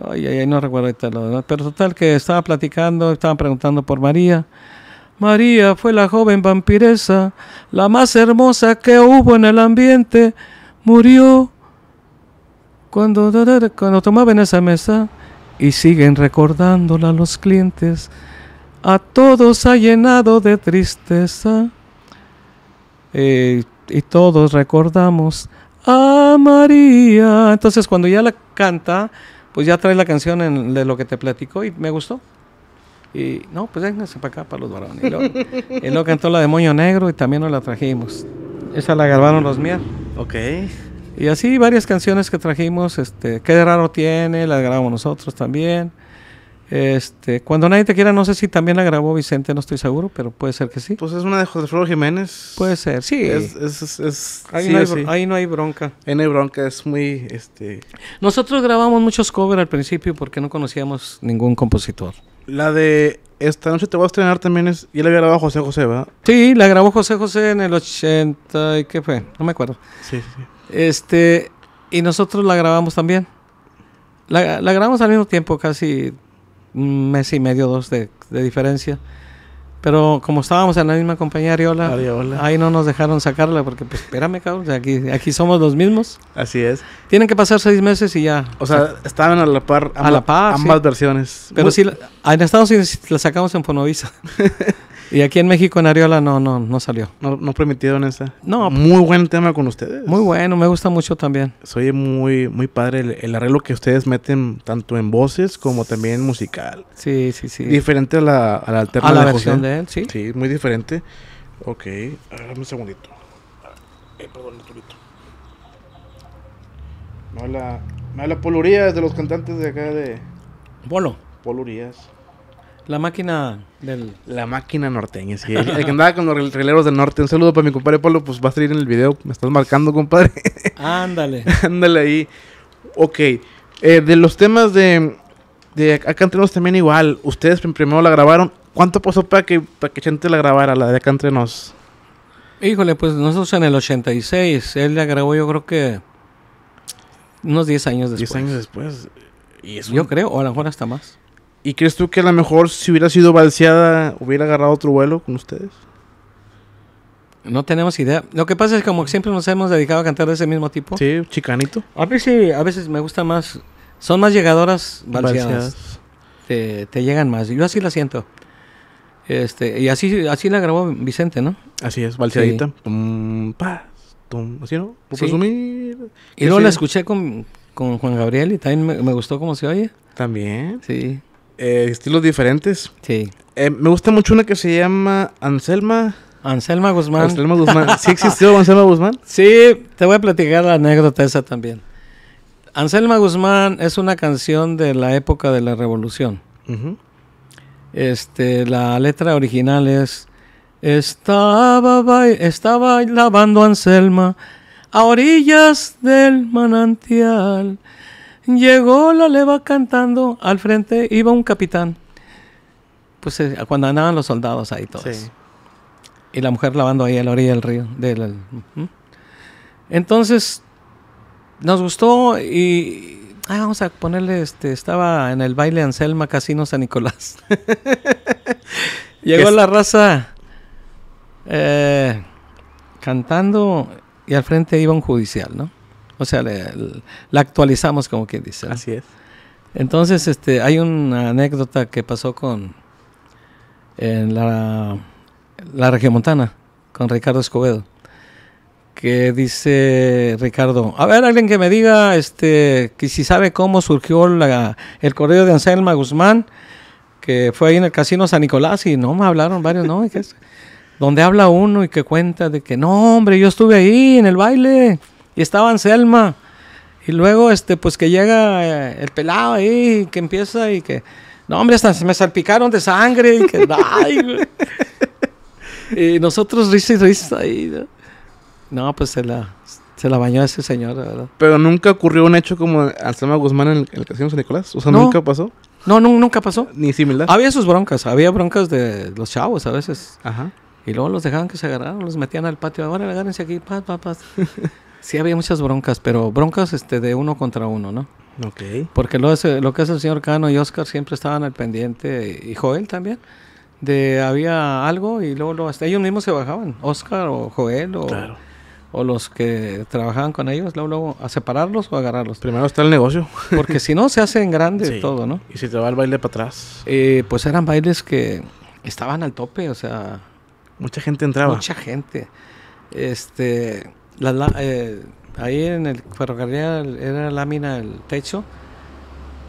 Ay, ay, no recuerdo esto. pero total que estaba platicando, estaban preguntando por María. María fue la joven vampiresa, la más hermosa que hubo en el ambiente. Murió cuando, cuando tomaban esa mesa y siguen recordándola los clientes. A todos ha llenado de tristeza. Eh, y todos recordamos a María. Entonces cuando ya la canta, pues ya traes la canción de lo que te platicó y me gustó. Y no, pues vénganse para acá, para los varones. Y luego, cantó la de Moño Negro y también nos la trajimos. Esa la grabaron los Mier. Ok. Y así varias canciones que trajimos, este, Qué raro tiene, la grabamos nosotros también. Este, cuando nadie te quiera, no sé si también la grabó Vicente, no estoy seguro, pero puede ser que sí. Pues es una de José Flor Jiménez. Puede ser, sí. ahí, no hay, bronca. Ahí no hay bronca, es muy... Este... Nosotros grabamos muchos covers al principio porque no conocíamos ningún compositor. La de Esta noche te voy a estrenar también es... y la había grabado José José, ¿verdad? Sí, la grabó José José en el 80... ¿y ¿Qué fue? No me acuerdo. Sí, sí. Este, y nosotros la grabamos también. la grabamos al mismo tiempo, casi un mes y medio, dos de, de diferencia. Pero como estábamos en la misma compañía Ariola, ahí no nos dejaron sacarla porque, pues, espérame, cabrón, aquí, aquí somos los mismos. Así es. Tienen que pasar seis meses y ya. O sea, estaban a la par. Ambas, a la versiones. Pero si ah, en Estados Unidos la sacamos en Fonovisa. Y aquí en México, en Ariola, no, no, salió. No, no permitieron esa. No. Pues, muy buen tema con ustedes. Muy bueno, me gusta mucho también. Soy muy, muy padre el, arreglo que ustedes meten tanto en voces como también musical. Sí, sí, sí. Diferente a la, a la versión de él, sí. Sí, muy diferente. Ok, un segundito. Eh, perdón, Me habla, me Polo de los cantantes de acá de... bueno Polurías Urias. La máquina del... La máquina norteña, sí. El, que andaba con los traileros del norte. Un saludo para mi compadre Pablo, pues va a salir en el video. Me estás marcando, compadre. Ándale. Ándale ahí. Ok. Eh, de los temas de... acá entre nos también igual. Ustedes primero la grabaron. ¿Cuánto pasó para que, para que gente la grabara, la de acá entre nos? Híjole, pues nosotros en el 86. Él la grabó yo creo que... Unos 10 años después. 10 años después. Y yo creo, o a lo mejor hasta más. ¿Y crees tú que a lo mejor si hubiera sido balseada hubiera agarrado otro vuelo con ustedes? No tenemos idea. Lo que pasa es que como siempre nos hemos dedicado a cantar de ese mismo tipo. Sí, chicanito. A veces, a veces me gusta más. Son más llegadoras balseadas. Te, llegan más. Yo así la siento. Este, y así, así la grabó Vicente, ¿no? Así es, balseadita. así no, por presumir. Y luego la escuché con, Juan Gabriel y también me, me gustó cómo se oye. También. Sí. Eh, estilos diferentes. Sí. Eh, me gusta mucho una que se llama Anselma. Anselma Guzmán. Anselma Guzmán. ¿Sí existió Anselma Guzmán? Sí, te voy a platicar la anécdota esa también. Anselma Guzmán es una canción de la época de la revolución. Este, la letra original es estaba, estaba lavando Anselma a orillas del manantial Llegó la leva cantando, al frente iba un capitán. Pues eh, cuando andaban los soldados ahí todos. Y la mujer lavando ahí a la orilla del río. Entonces, nos gustó y... vamos a ponerle, este, estaba en el baile Anselma Casino San Nicolás. Llegó la raza eh, cantando y al frente iba un judicial, ¿no? O sea, la actualizamos como quien dice. Así es. Entonces, este, hay una anécdota que pasó con en la, la Montana, con Ricardo Escobedo, que dice Ricardo, a ver, alguien que me diga este, que si sabe cómo surgió el correo de Anselma Guzmán, que fue ahí en el Casino San Nicolás, y no me hablaron varios, ¿no? Donde habla uno y que cuenta de que, no, hombre, yo estuve ahí en el baile. Y estaba Anselma. Y luego, este, pues que llega eh, el pelado ahí, que empieza y que. No, hombre, hasta se me salpicaron de sangre. Y, que, Ay, y nosotros risa y risa ahí. ¿no? pues se la, se la bañó ese señor, verdad. Pero nunca ocurrió un hecho como Anselma Guzmán en el, en el San Nicolás. O sea, nunca pasó. No, no, nunca pasó. Ni similar. Había sus broncas, había broncas de los chavos a veces. Ajá. Y luego los dejaban que se agarraran, los metían al patio. Ahora agárrense aquí, paz, paz, paz. Sí había muchas broncas, pero broncas este, de uno contra uno, ¿no? Ok. Porque lo, lo que hace el señor Cano y Oscar siempre estaban al pendiente, y Joel también, de había algo y luego, ellos mismos se bajaban, Oscar o Joel o... los que trabajaban con ellos, luego, luego a separarlos o agarrarlos. Primero está el negocio. Porque si no, se hacen en grande todo, ¿no? Y si te va el baile para atrás. Eh, pues eran bailes que estaban al tope, o sea. Mucha gente entraba. Mucha gente. Este. Eh, ahí en el ferrocarril era lámina el techo.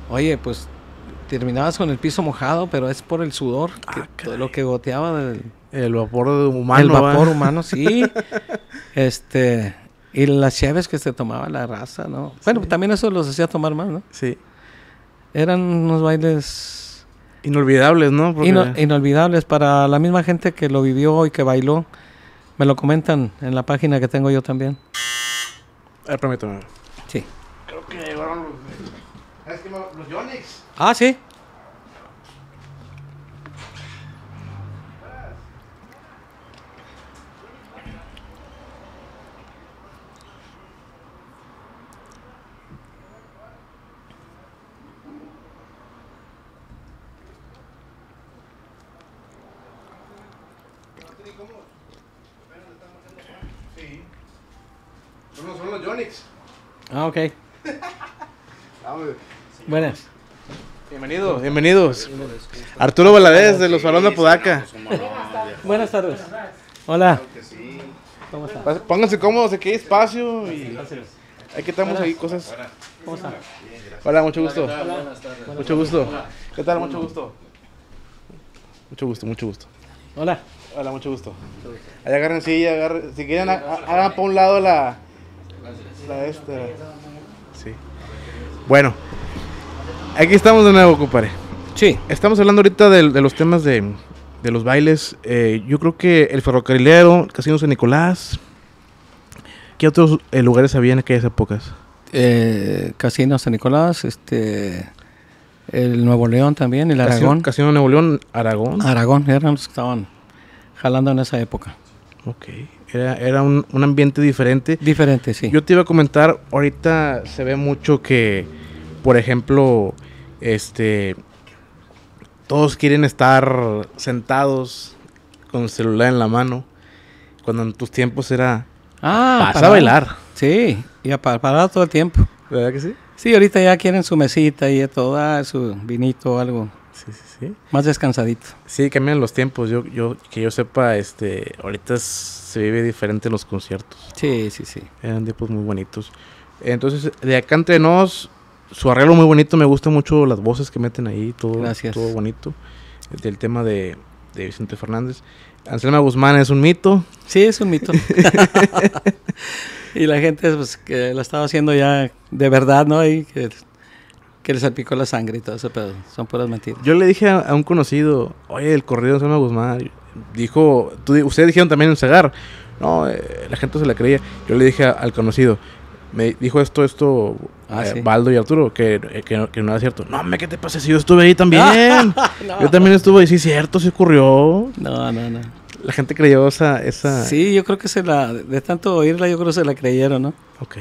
Oye, pues terminabas con el piso mojado, pero es por el sudor, Todo ah, lo que goteaba del el vapor humano. El vapor humano, sí. este y las llaves que se tomaba la raza, ¿no? Bueno, también eso los hacía tomar más, ¿no? Sí. Eran unos bailes inolvidables, ¿no? inolvidables para la misma gente que lo vivió y que bailó me lo comentan en la página que tengo yo también. Eh, permítame. Sí. Creo que llegaron los. Eh, ¿Sabes que los Yonix. Ah, sí. Ah, ok. Buenas. Bienvenidos, bienvenidos. Arturo Valadez de los Salones de Podaca. Buenas tardes. Hola. ¿Cómo está? Pues, pónganse cómodos, aquí hay espacio y que estamos ahí cosas. ¿Cómo Hola, mucho gusto. Mucho gusto. ¿Qué tal? Mucho gusto. Mucho gusto, mucho gusto. Hola. Hola, mucho gusto. Allá agarren silla, agarren, si quieren hagan para un lado la Sí. Bueno, aquí estamos de nuevo, compadre. Estamos hablando ahorita de, los temas de, los bailes. Eh, yo creo que el ferrocarrilero, Casino San Nicolás. ¿Qué otros eh, lugares había en aquellas épocas? Eh, Casino San Nicolás, este. El Nuevo León también, el Aragón. Casino Nuevo León, Aragón. Aragón, eran los que estaban jalando en esa época. Ok era, un, un, ambiente diferente. Diferente, sí. Yo te iba a comentar, ahorita se ve mucho que, por ejemplo, este, todos quieren estar sentados con el celular en la mano, cuando en tus tiempos era... Ah, para, bailar. Sí, y para todo el tiempo. ¿Verdad que sí? Sí, ahorita ya quieren su mesita y todo, ah, su vinito o algo. Sí, sí, sí. Más descansadito. Sí, cambian los tiempos. Yo, yo, que yo sepa, este, ahorita se vive diferente los conciertos. Sí, sí, sí. Eran tiempos muy bonitos. Entonces, de acá entre nos, su arreglo muy bonito, me gusta mucho las voces que meten ahí, todo, todo bonito. El tema de, Vicente Fernández. Anselma Guzmán es un mito. Sí, es un mito. y la gente, pues, que la estaba haciendo ya de verdad, ¿no? Y que que le salpicó la sangre y todo eso, pero Son puras mentiras. Yo le dije a, un conocido, oye, el corrido de llama Guzmán. Dijo, tú, ustedes dijeron también en Sagar. No, eh, la gente se la creía. Yo le dije al conocido, me dijo esto, esto, ah, eh, Baldo y Arturo, eh, que, que, no era cierto. No, me ¿qué te pasa? Si yo estuve ahí también. Yo también estuve ahí, sí, cierto, se ocurrió. No, no, no. La gente creyó esa, esa... Sí, yo creo que se la... De tanto oírla, yo creo que se la creyeron, ¿no? Ok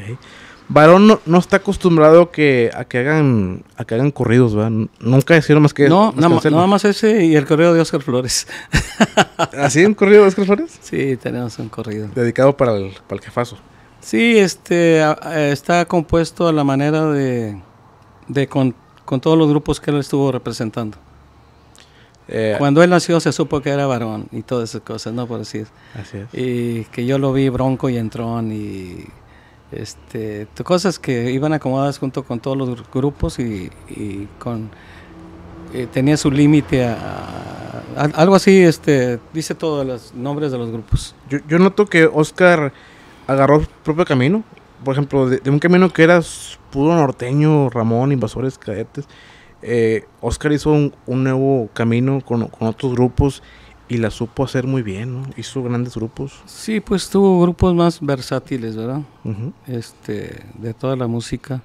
varón no, está acostumbrado que, a que hagan a que hagan corridos, ¿verdad? Nunca hicieron más que No, más nada, más ese y el corrido de Oscar Flores. ¿Así un corrido de Oscar Flores? Sí, tenemos un corrido. Dedicado para el, para el jefazo. Sí, este está compuesto a la manera de, de con, con, todos los grupos que él estuvo representando. Eh, Cuando él nació se supo que era varón y todas esas cosas, ¿no? Por decir. Así es. Y que yo lo vi bronco y entrón y este, cosas que iban acomodadas junto con todos los grupos y, con eh, tenía su límite a, algo así este dice todos los nombres de los grupos yo, noto que Oscar agarró su propio camino por ejemplo de, un camino que era Pudo norteño Ramón invasores cadetes eh, Oscar hizo un, nuevo camino con, con otros grupos y la supo hacer muy bien, ¿no? Hizo grandes grupos. Sí, pues tuvo grupos más versátiles, ¿verdad? Este, de toda la música.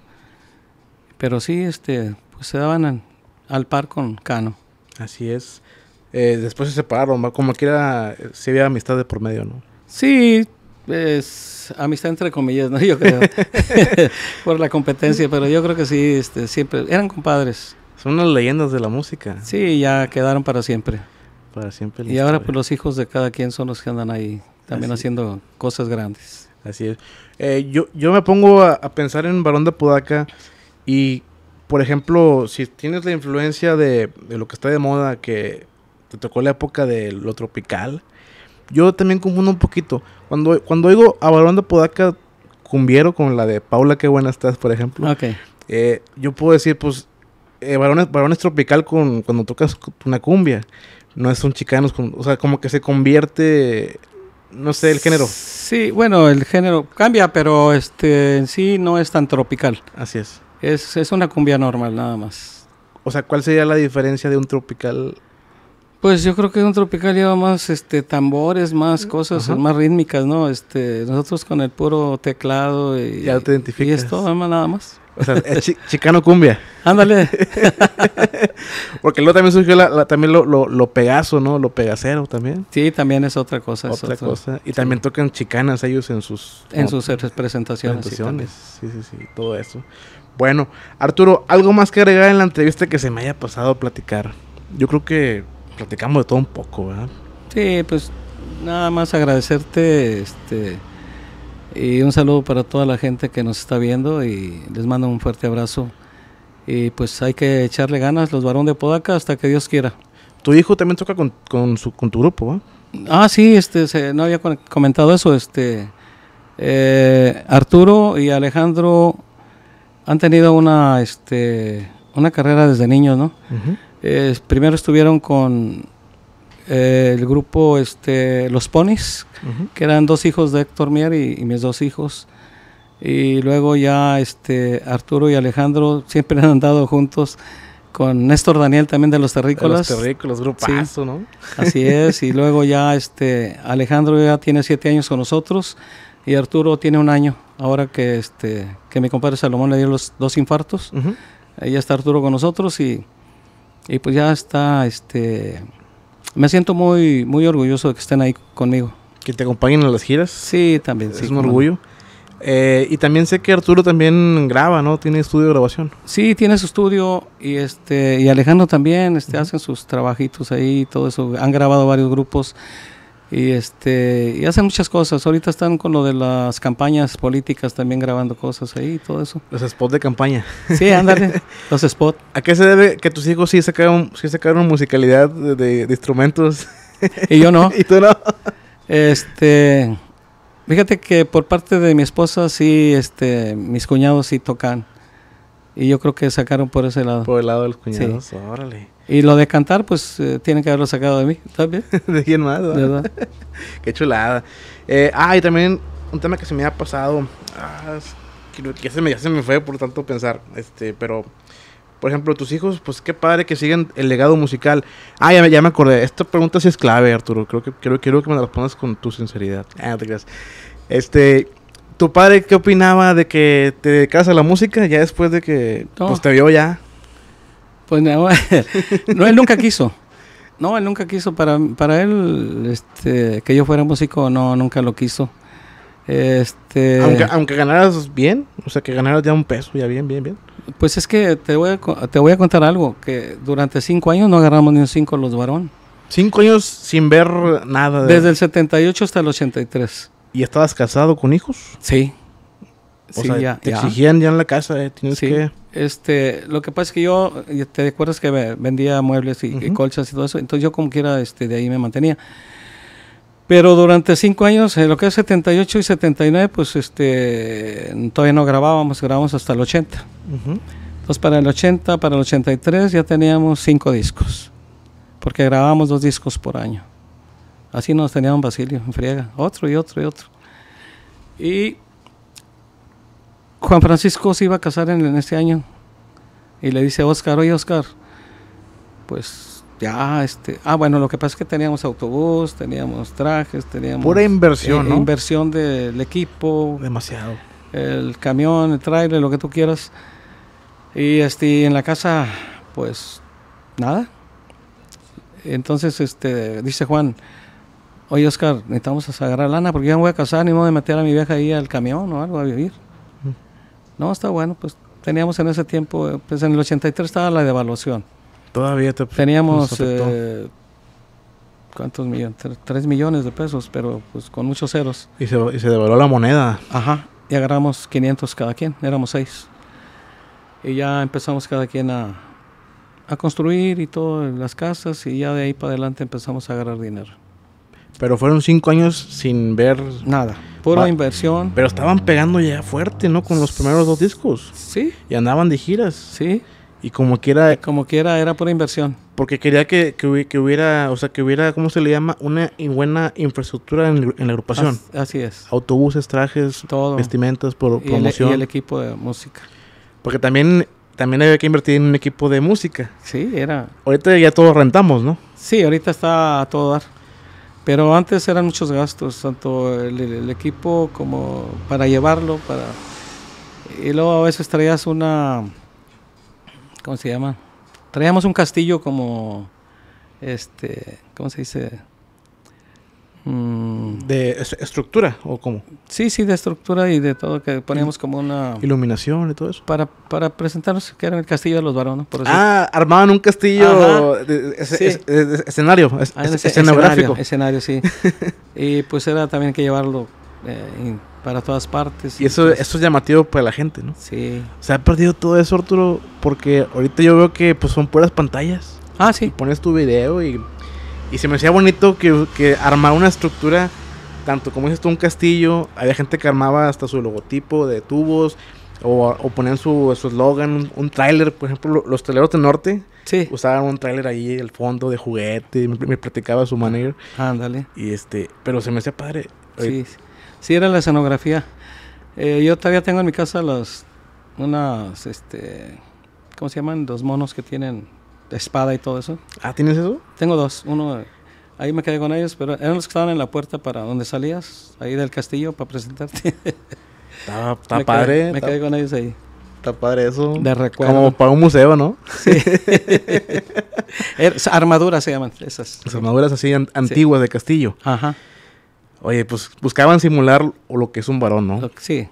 Pero sí, este, pues se daban al, par con Cano. Así es. Eh, después se separaron, como quiera, si había amistad de por medio, ¿no? Sí, es amistad entre comillas, ¿no? Yo creo. por la competencia, pero yo creo que sí, este, siempre. Eran compadres. Son unas leyendas de la música. Sí, ya quedaron para siempre siempre. Y ahora pues los hijos de cada quien son los que andan ahí también haciendo cosas grandes. Así es. Eh, yo, yo me pongo a, pensar en Barón de Pudaca y, por ejemplo, si tienes la influencia de, de, lo que está de moda, que te tocó la época de lo tropical, yo también confundo un poquito. Cuando, cuando oigo a Barón de Pudaca cumbiero con la de Paula, qué buena estás, por ejemplo, okay. Eh, yo puedo decir, pues, eh, varones, tropical con, cuando tocas una cumbia no es un chicano, o sea, como que se convierte, no sé, el género. Sí, bueno, el género cambia, pero este en sí no es tan tropical. Así es. Es, una cumbia normal, nada más. O sea, ¿cuál sería la diferencia de un tropical? Pues yo creo que un tropical lleva más este tambores, más cosas, más rítmicas, ¿no? Este, nosotros con el puro teclado y, ya y es todo nada más. O sea, chicano cumbia. Ándale. Porque luego también surgió también lo, lo, lo, ¿no? Lo pegacero también. Sí, también es otra cosa. Otra, cosa. Y también tocan chicanas ellos en sus... En sus presentaciones. sí, sí, sí, todo eso. Bueno, Arturo, ¿algo más que agregar en la entrevista que se me haya pasado a platicar? Yo creo que platicamos de todo un poco, ¿verdad? Sí, pues nada más agradecerte este y un saludo para toda la gente que nos está viendo y les mando un fuerte abrazo. Y pues hay que echarle ganas los varones de Podaca hasta que Dios quiera. Tu hijo también toca con, su, con tu grupo, ¿eh? Ah, sí, este, no había comentado eso. Este, eh, Arturo y Alejandro han tenido una, este, una carrera desde niños, ¿no? primero estuvieron con eh, el grupo este, Los Ponis, que eran dos hijos de Héctor Mier y, mis dos hijos. Y luego ya este, Arturo y Alejandro siempre han andado juntos con Néstor Daniel también de Los Terrícolas. los Terrícolas, grupazo, ¿no? Así es, y luego ya este, Alejandro ya tiene siete años con nosotros y Arturo tiene un año, ahora que, este, que mi compadre Salomón le dio los dos infartos. Ya está Arturo con nosotros y, y pues ya está... este me siento muy, muy orgulloso de que estén ahí conmigo. Que te acompañen a las giras. Sí, también. Es un orgullo. Eh, y también sé que Arturo también graba, ¿no? Tiene estudio de grabación. Sí, tiene su estudio y este y Alejandro también, este, hacen sus trabajitos ahí, todo eso. Han grabado varios grupos y este y hacen muchas cosas. Ahorita están con lo de las campañas políticas también grabando cosas ahí y todo eso. Los spots de campaña. Sí, ándale, los spots. ¿A qué se debe que tus hijos sí sacaron, sí sacaron musicalidad de, instrumentos? y yo no. y tú no. Este, fíjate que por parte de mi esposa sí, este, mis cuñados sí tocan. Y yo creo que sacaron por ese lado. Por el lado de los cuñados, órale. Y lo de cantar, pues eh, tiene que haberlo sacado de mí también. ¿De quién más? ¿Verdad? Qué chulada. Eh, ah, y también un tema que se me ha pasado. Ah, que se me, ya se me fue por tanto pensar. Este, pero, por ejemplo, tus hijos, pues qué padre que siguen el legado musical. Ah, ya, ya me acordé. Esta pregunta sí es clave, Arturo. Creo que quiero, quiero que me la respondas con tu sinceridad. Ah, Este, ¿tu padre qué opinaba de que te dedicas a la música ya después de que pues, te vio ya? Pues no, él nunca quiso. No, él nunca quiso. Para, para él, este, que yo fuera músico, no, nunca lo quiso. Este... Aunque, ganaras bien, o sea, que ganaras ya un peso, ya bien, bien, bien. Pues es que te voy a, te voy a contar algo, que durante cinco años no agarramos ni un cinco los varón. Cinco años sin ver nada. Desde el 78 hasta el 83. ¿Y estabas casado con hijos? Sí te exigían ya en la casa, eh, Este, lo que pasa es que yo, eh, te acuerdas que vendía muebles y, colchas y todo eso, entonces yo como quiera este, de ahí me mantenía. Pero durante cinco años, eh, lo que es 78 y 79, pues este, todavía no grabábamos, grabamos hasta el 80. Entonces para el 80, para el 83 ya teníamos cinco discos, porque grabábamos dos discos por año. Así nos teníamos Basilio, en friega, otro y otro y otro. Y Juan Francisco se iba a casar en, este año y le dice a Oscar, oye Oscar, pues ya, este, ah bueno, lo que pasa es que teníamos autobús, teníamos trajes, teníamos... Pura inversión, eh, Inversión del equipo. Demasiado. El camión, el trailer, lo que tú quieras. Y este, en la casa, pues nada. Entonces, este, dice Juan, oye Oscar, necesitamos agarrar lana porque ya me voy a casar, ni modo voy a meter a mi vieja ahí al camión o algo a vivir. No, está bueno, pues teníamos en ese tiempo, pues en el 83 estaba la devaluación. Todavía te Teníamos, eh, ¿cuántos millones? Tres millones de pesos, pero pues con muchos ceros. Y se, y devaluó la moneda. Ajá, y agarramos 500 cada quien, éramos seis. Y ya empezamos cada quien a, a construir y todo, las casas, y ya de ahí para adelante empezamos a agarrar dinero. Pero fueron cinco años sin ver nada inversión. Pero estaban pegando ya fuerte, ¿no? Con los primeros dos discos. Sí. Y andaban de giras. Sí. Y como quiera. Como quiera, era pura inversión. Porque quería que, hubiera, o sea, que hubiera, ¿cómo se le llama? Una buena infraestructura en, la agrupación. así es. Autobuses, trajes, Todo. vestimentas, promoción. y el e-, equipo de música. Porque también también había que invertir en un equipo de música. Sí, era. Ahorita ya todos rentamos, ¿no? Sí, ahorita está a todo dar. Pero antes eran muchos gastos, tanto el, equipo como para llevarlo, para... Y luego a veces traías una... ¿Cómo se llama? Traíamos un castillo como... Este, ¿Cómo se dice? Mm. ¿De estructura o cómo? Sí, sí, de estructura y de todo, que poníamos como una... Iluminación y todo eso. Para, para presentarnos, que era el castillo de los varones. Ah, armaban un castillo, escenario, escenográfico. Escenario, sí. y pues era también que llevarlo eh, para todas partes. Y, eso, eso es llamativo para la gente, ¿no? Sí. Se ha perdido todo eso, Arturo, porque ahorita yo veo que pues son puras pantallas. Ah, sí. pones tu video y y se me hacía bonito que, que armar una estructura, tanto como dices tú, un castillo. Había gente que armaba hasta su logotipo de tubos. O, o ponían su eslogan, un, un tráiler, por ejemplo, los traileros del norte sí. usaban un tráiler ahí, el fondo de juguete, me, me platicaba su manager. Ándale. Y este, pero se me hacía padre. Sí, sí, era la escenografía. Eh, yo todavía tengo en mi casa los, unas, este, ¿cómo se llaman? Los monos que tienen espada y todo eso. Ah, ¿tienes eso? Tengo dos. Uno, ahí me quedé con ellos, pero eran los que estaban en la puerta para donde salías, ahí del castillo, para presentarte. Está, padre. me quedé con ellos ahí. Está padre eso. De recuerdo. Como para un museo, ¿no? Sí. Er, armaduras se llaman, esas. Las armaduras así antiguas de castillo. Ajá. Oye, pues buscaban simular lo que es un varón, ¿no? Sí,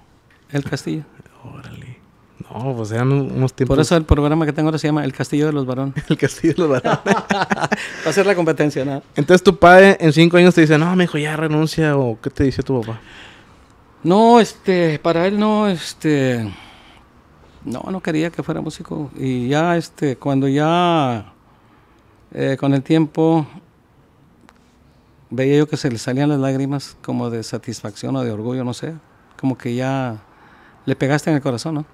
el castillo. Órale. No, pues eran unos tiempos. Por eso el programa que tengo ahora se llama El Castillo de los Varones. el Castillo de los Varones. Va a ser la competencia, Entonces tu padre en cinco años te dice, no, mi hijo, ya renuncia, o ¿qué te dice tu papá? No, este, para él no, este. No, no quería que fuera músico. Y ya, este, cuando ya. Eh, con el tiempo. Veía yo que se le salían las lágrimas como de satisfacción o de orgullo, no sé. Como que ya le pegaste en el corazón, ¿no?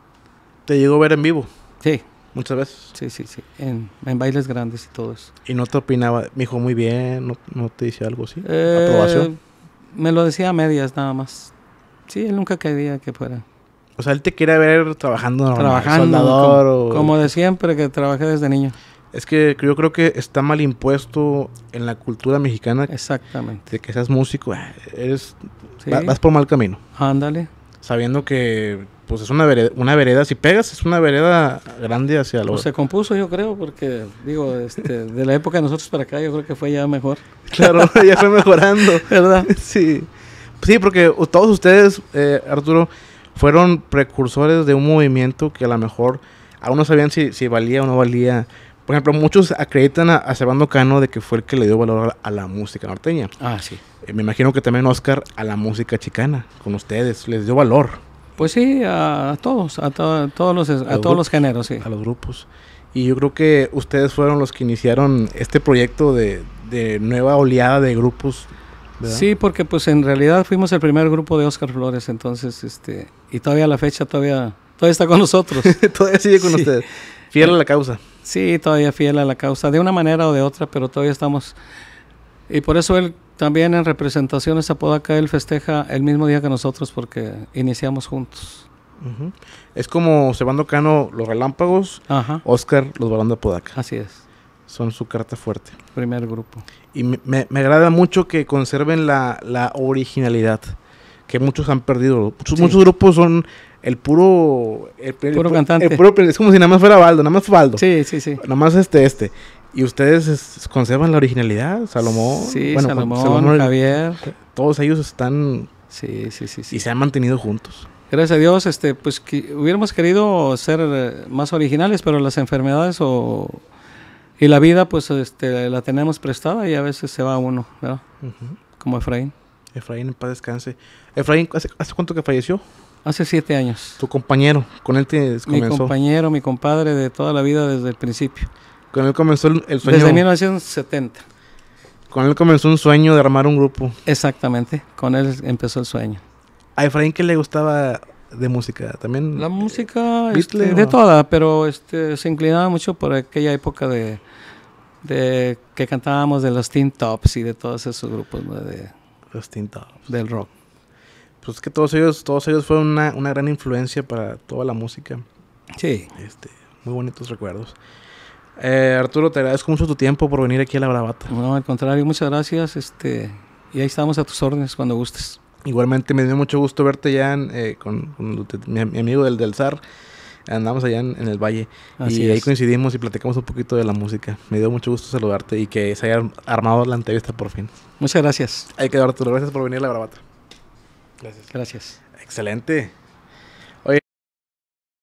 te llegó a ver en vivo. Sí. Muchas veces. Sí, sí, sí. En, bailes grandes y todo eso. ¿Y no te opinaba? Me dijo muy bien, no, te dice algo así. Eh, ¿Aprobación? Me lo decía a medias nada más. Sí, él nunca quería que fuera. O sea, él te quiere ver trabajando trabajando, como, decía, de siempre, que trabajé desde niño. Es que yo creo que está mal impuesto en la cultura mexicana. Exactamente. De que seas músico, eh, eres, vas por mal camino. Ándale. Sabiendo que pues es una vereda, una vereda, si pegas, es una vereda grande hacia lo Pues se compuso, yo creo, porque, digo, este, de la época de nosotros para acá, yo creo que fue ya mejor. Claro, ya fue mejorando. ¿Verdad? Sí. porque todos ustedes, eh, Arturo, fueron precursores de un movimiento que a lo mejor aún no sabían si, valía o no valía. Por ejemplo, muchos acreditan a, a Cano de que fue el que le dio valor a, la música norteña. Ah, sí. Eh, me imagino que también Oscar a la música chicana, con ustedes, les dio valor. Pues sí, a, todos, a, todos los, a, todos los géneros, sí. A los grupos. Y yo creo que ustedes fueron los que iniciaron este proyecto de, nueva oleada de grupos. Sí, porque pues en realidad fuimos el primer grupo de Oscar Flores, entonces, este, y todavía la fecha todavía, todavía está con nosotros. todavía sigue con ustedes. Fiel a la causa. Sí, todavía fiel a la causa, de una manera o de otra, pero todavía estamos. Y por eso él también en representaciones Apodaca él festeja el mismo día que nosotros porque iniciamos juntos. Es como Sebando Cano los Relámpagos, Oscar los Balón de Apodaca. Así es. Son su carta fuerte. Primer grupo. Y me, agrada mucho que conserven la, originalidad, que muchos han perdido. Muchos, grupos son el puro... El, puro, cantante. El puro, es como si nada más fuera Baldo, nada más Baldo. Sí, sí, sí. Nada más este, este. Y ustedes conservan la originalidad, Salomón. bueno, Salomón, Javier. Todos ellos están. Sí, sí, sí, Y se han mantenido juntos. Gracias a Dios, este, pues hubiéramos querido ser eh, más originales, pero las enfermedades y la vida, pues, este, la tenemos prestada y a veces se va uno, ¿verdad? Como Efraín. Efraín, en paz descanse. Efraín, ¿hace, ¿hace cuánto que falleció? Hace siete años. Tu compañero, con él te comenzó. Mi compañero, mi compadre de toda la vida desde el principio. Con él comenzó el, sueño. Desde 1970. Con él comenzó un sueño de armar un grupo. Exactamente, con él empezó el sueño. ¿A Efraín qué le gustaba de música también? La música eh, este, de toda, pero este, se inclinaba mucho por aquella época de, que cantábamos de los Teen Tops y de todos esos grupos de los del rock. Pues que todos ellos, todos ellos fueron una, gran influencia para toda la música. Sí. Este, muy bonitos recuerdos. Eh, Arturo, te agradezco mucho tu tiempo por venir aquí a La Bravata. No, al contrario, muchas gracias. Este, y ahí estamos a tus órdenes cuando gustes. Igualmente, me dio mucho gusto verte ya eh, con, mi, amigo del, del Andamos allá en, el valle y ahí coincidimos y platicamos un poquito de la música. Me dio mucho gusto saludarte y que se haya armado la entrevista por fin. Muchas gracias. Ahí que Arturo. Gracias por venir a la bravata. Gracias. Gracias. Excelente.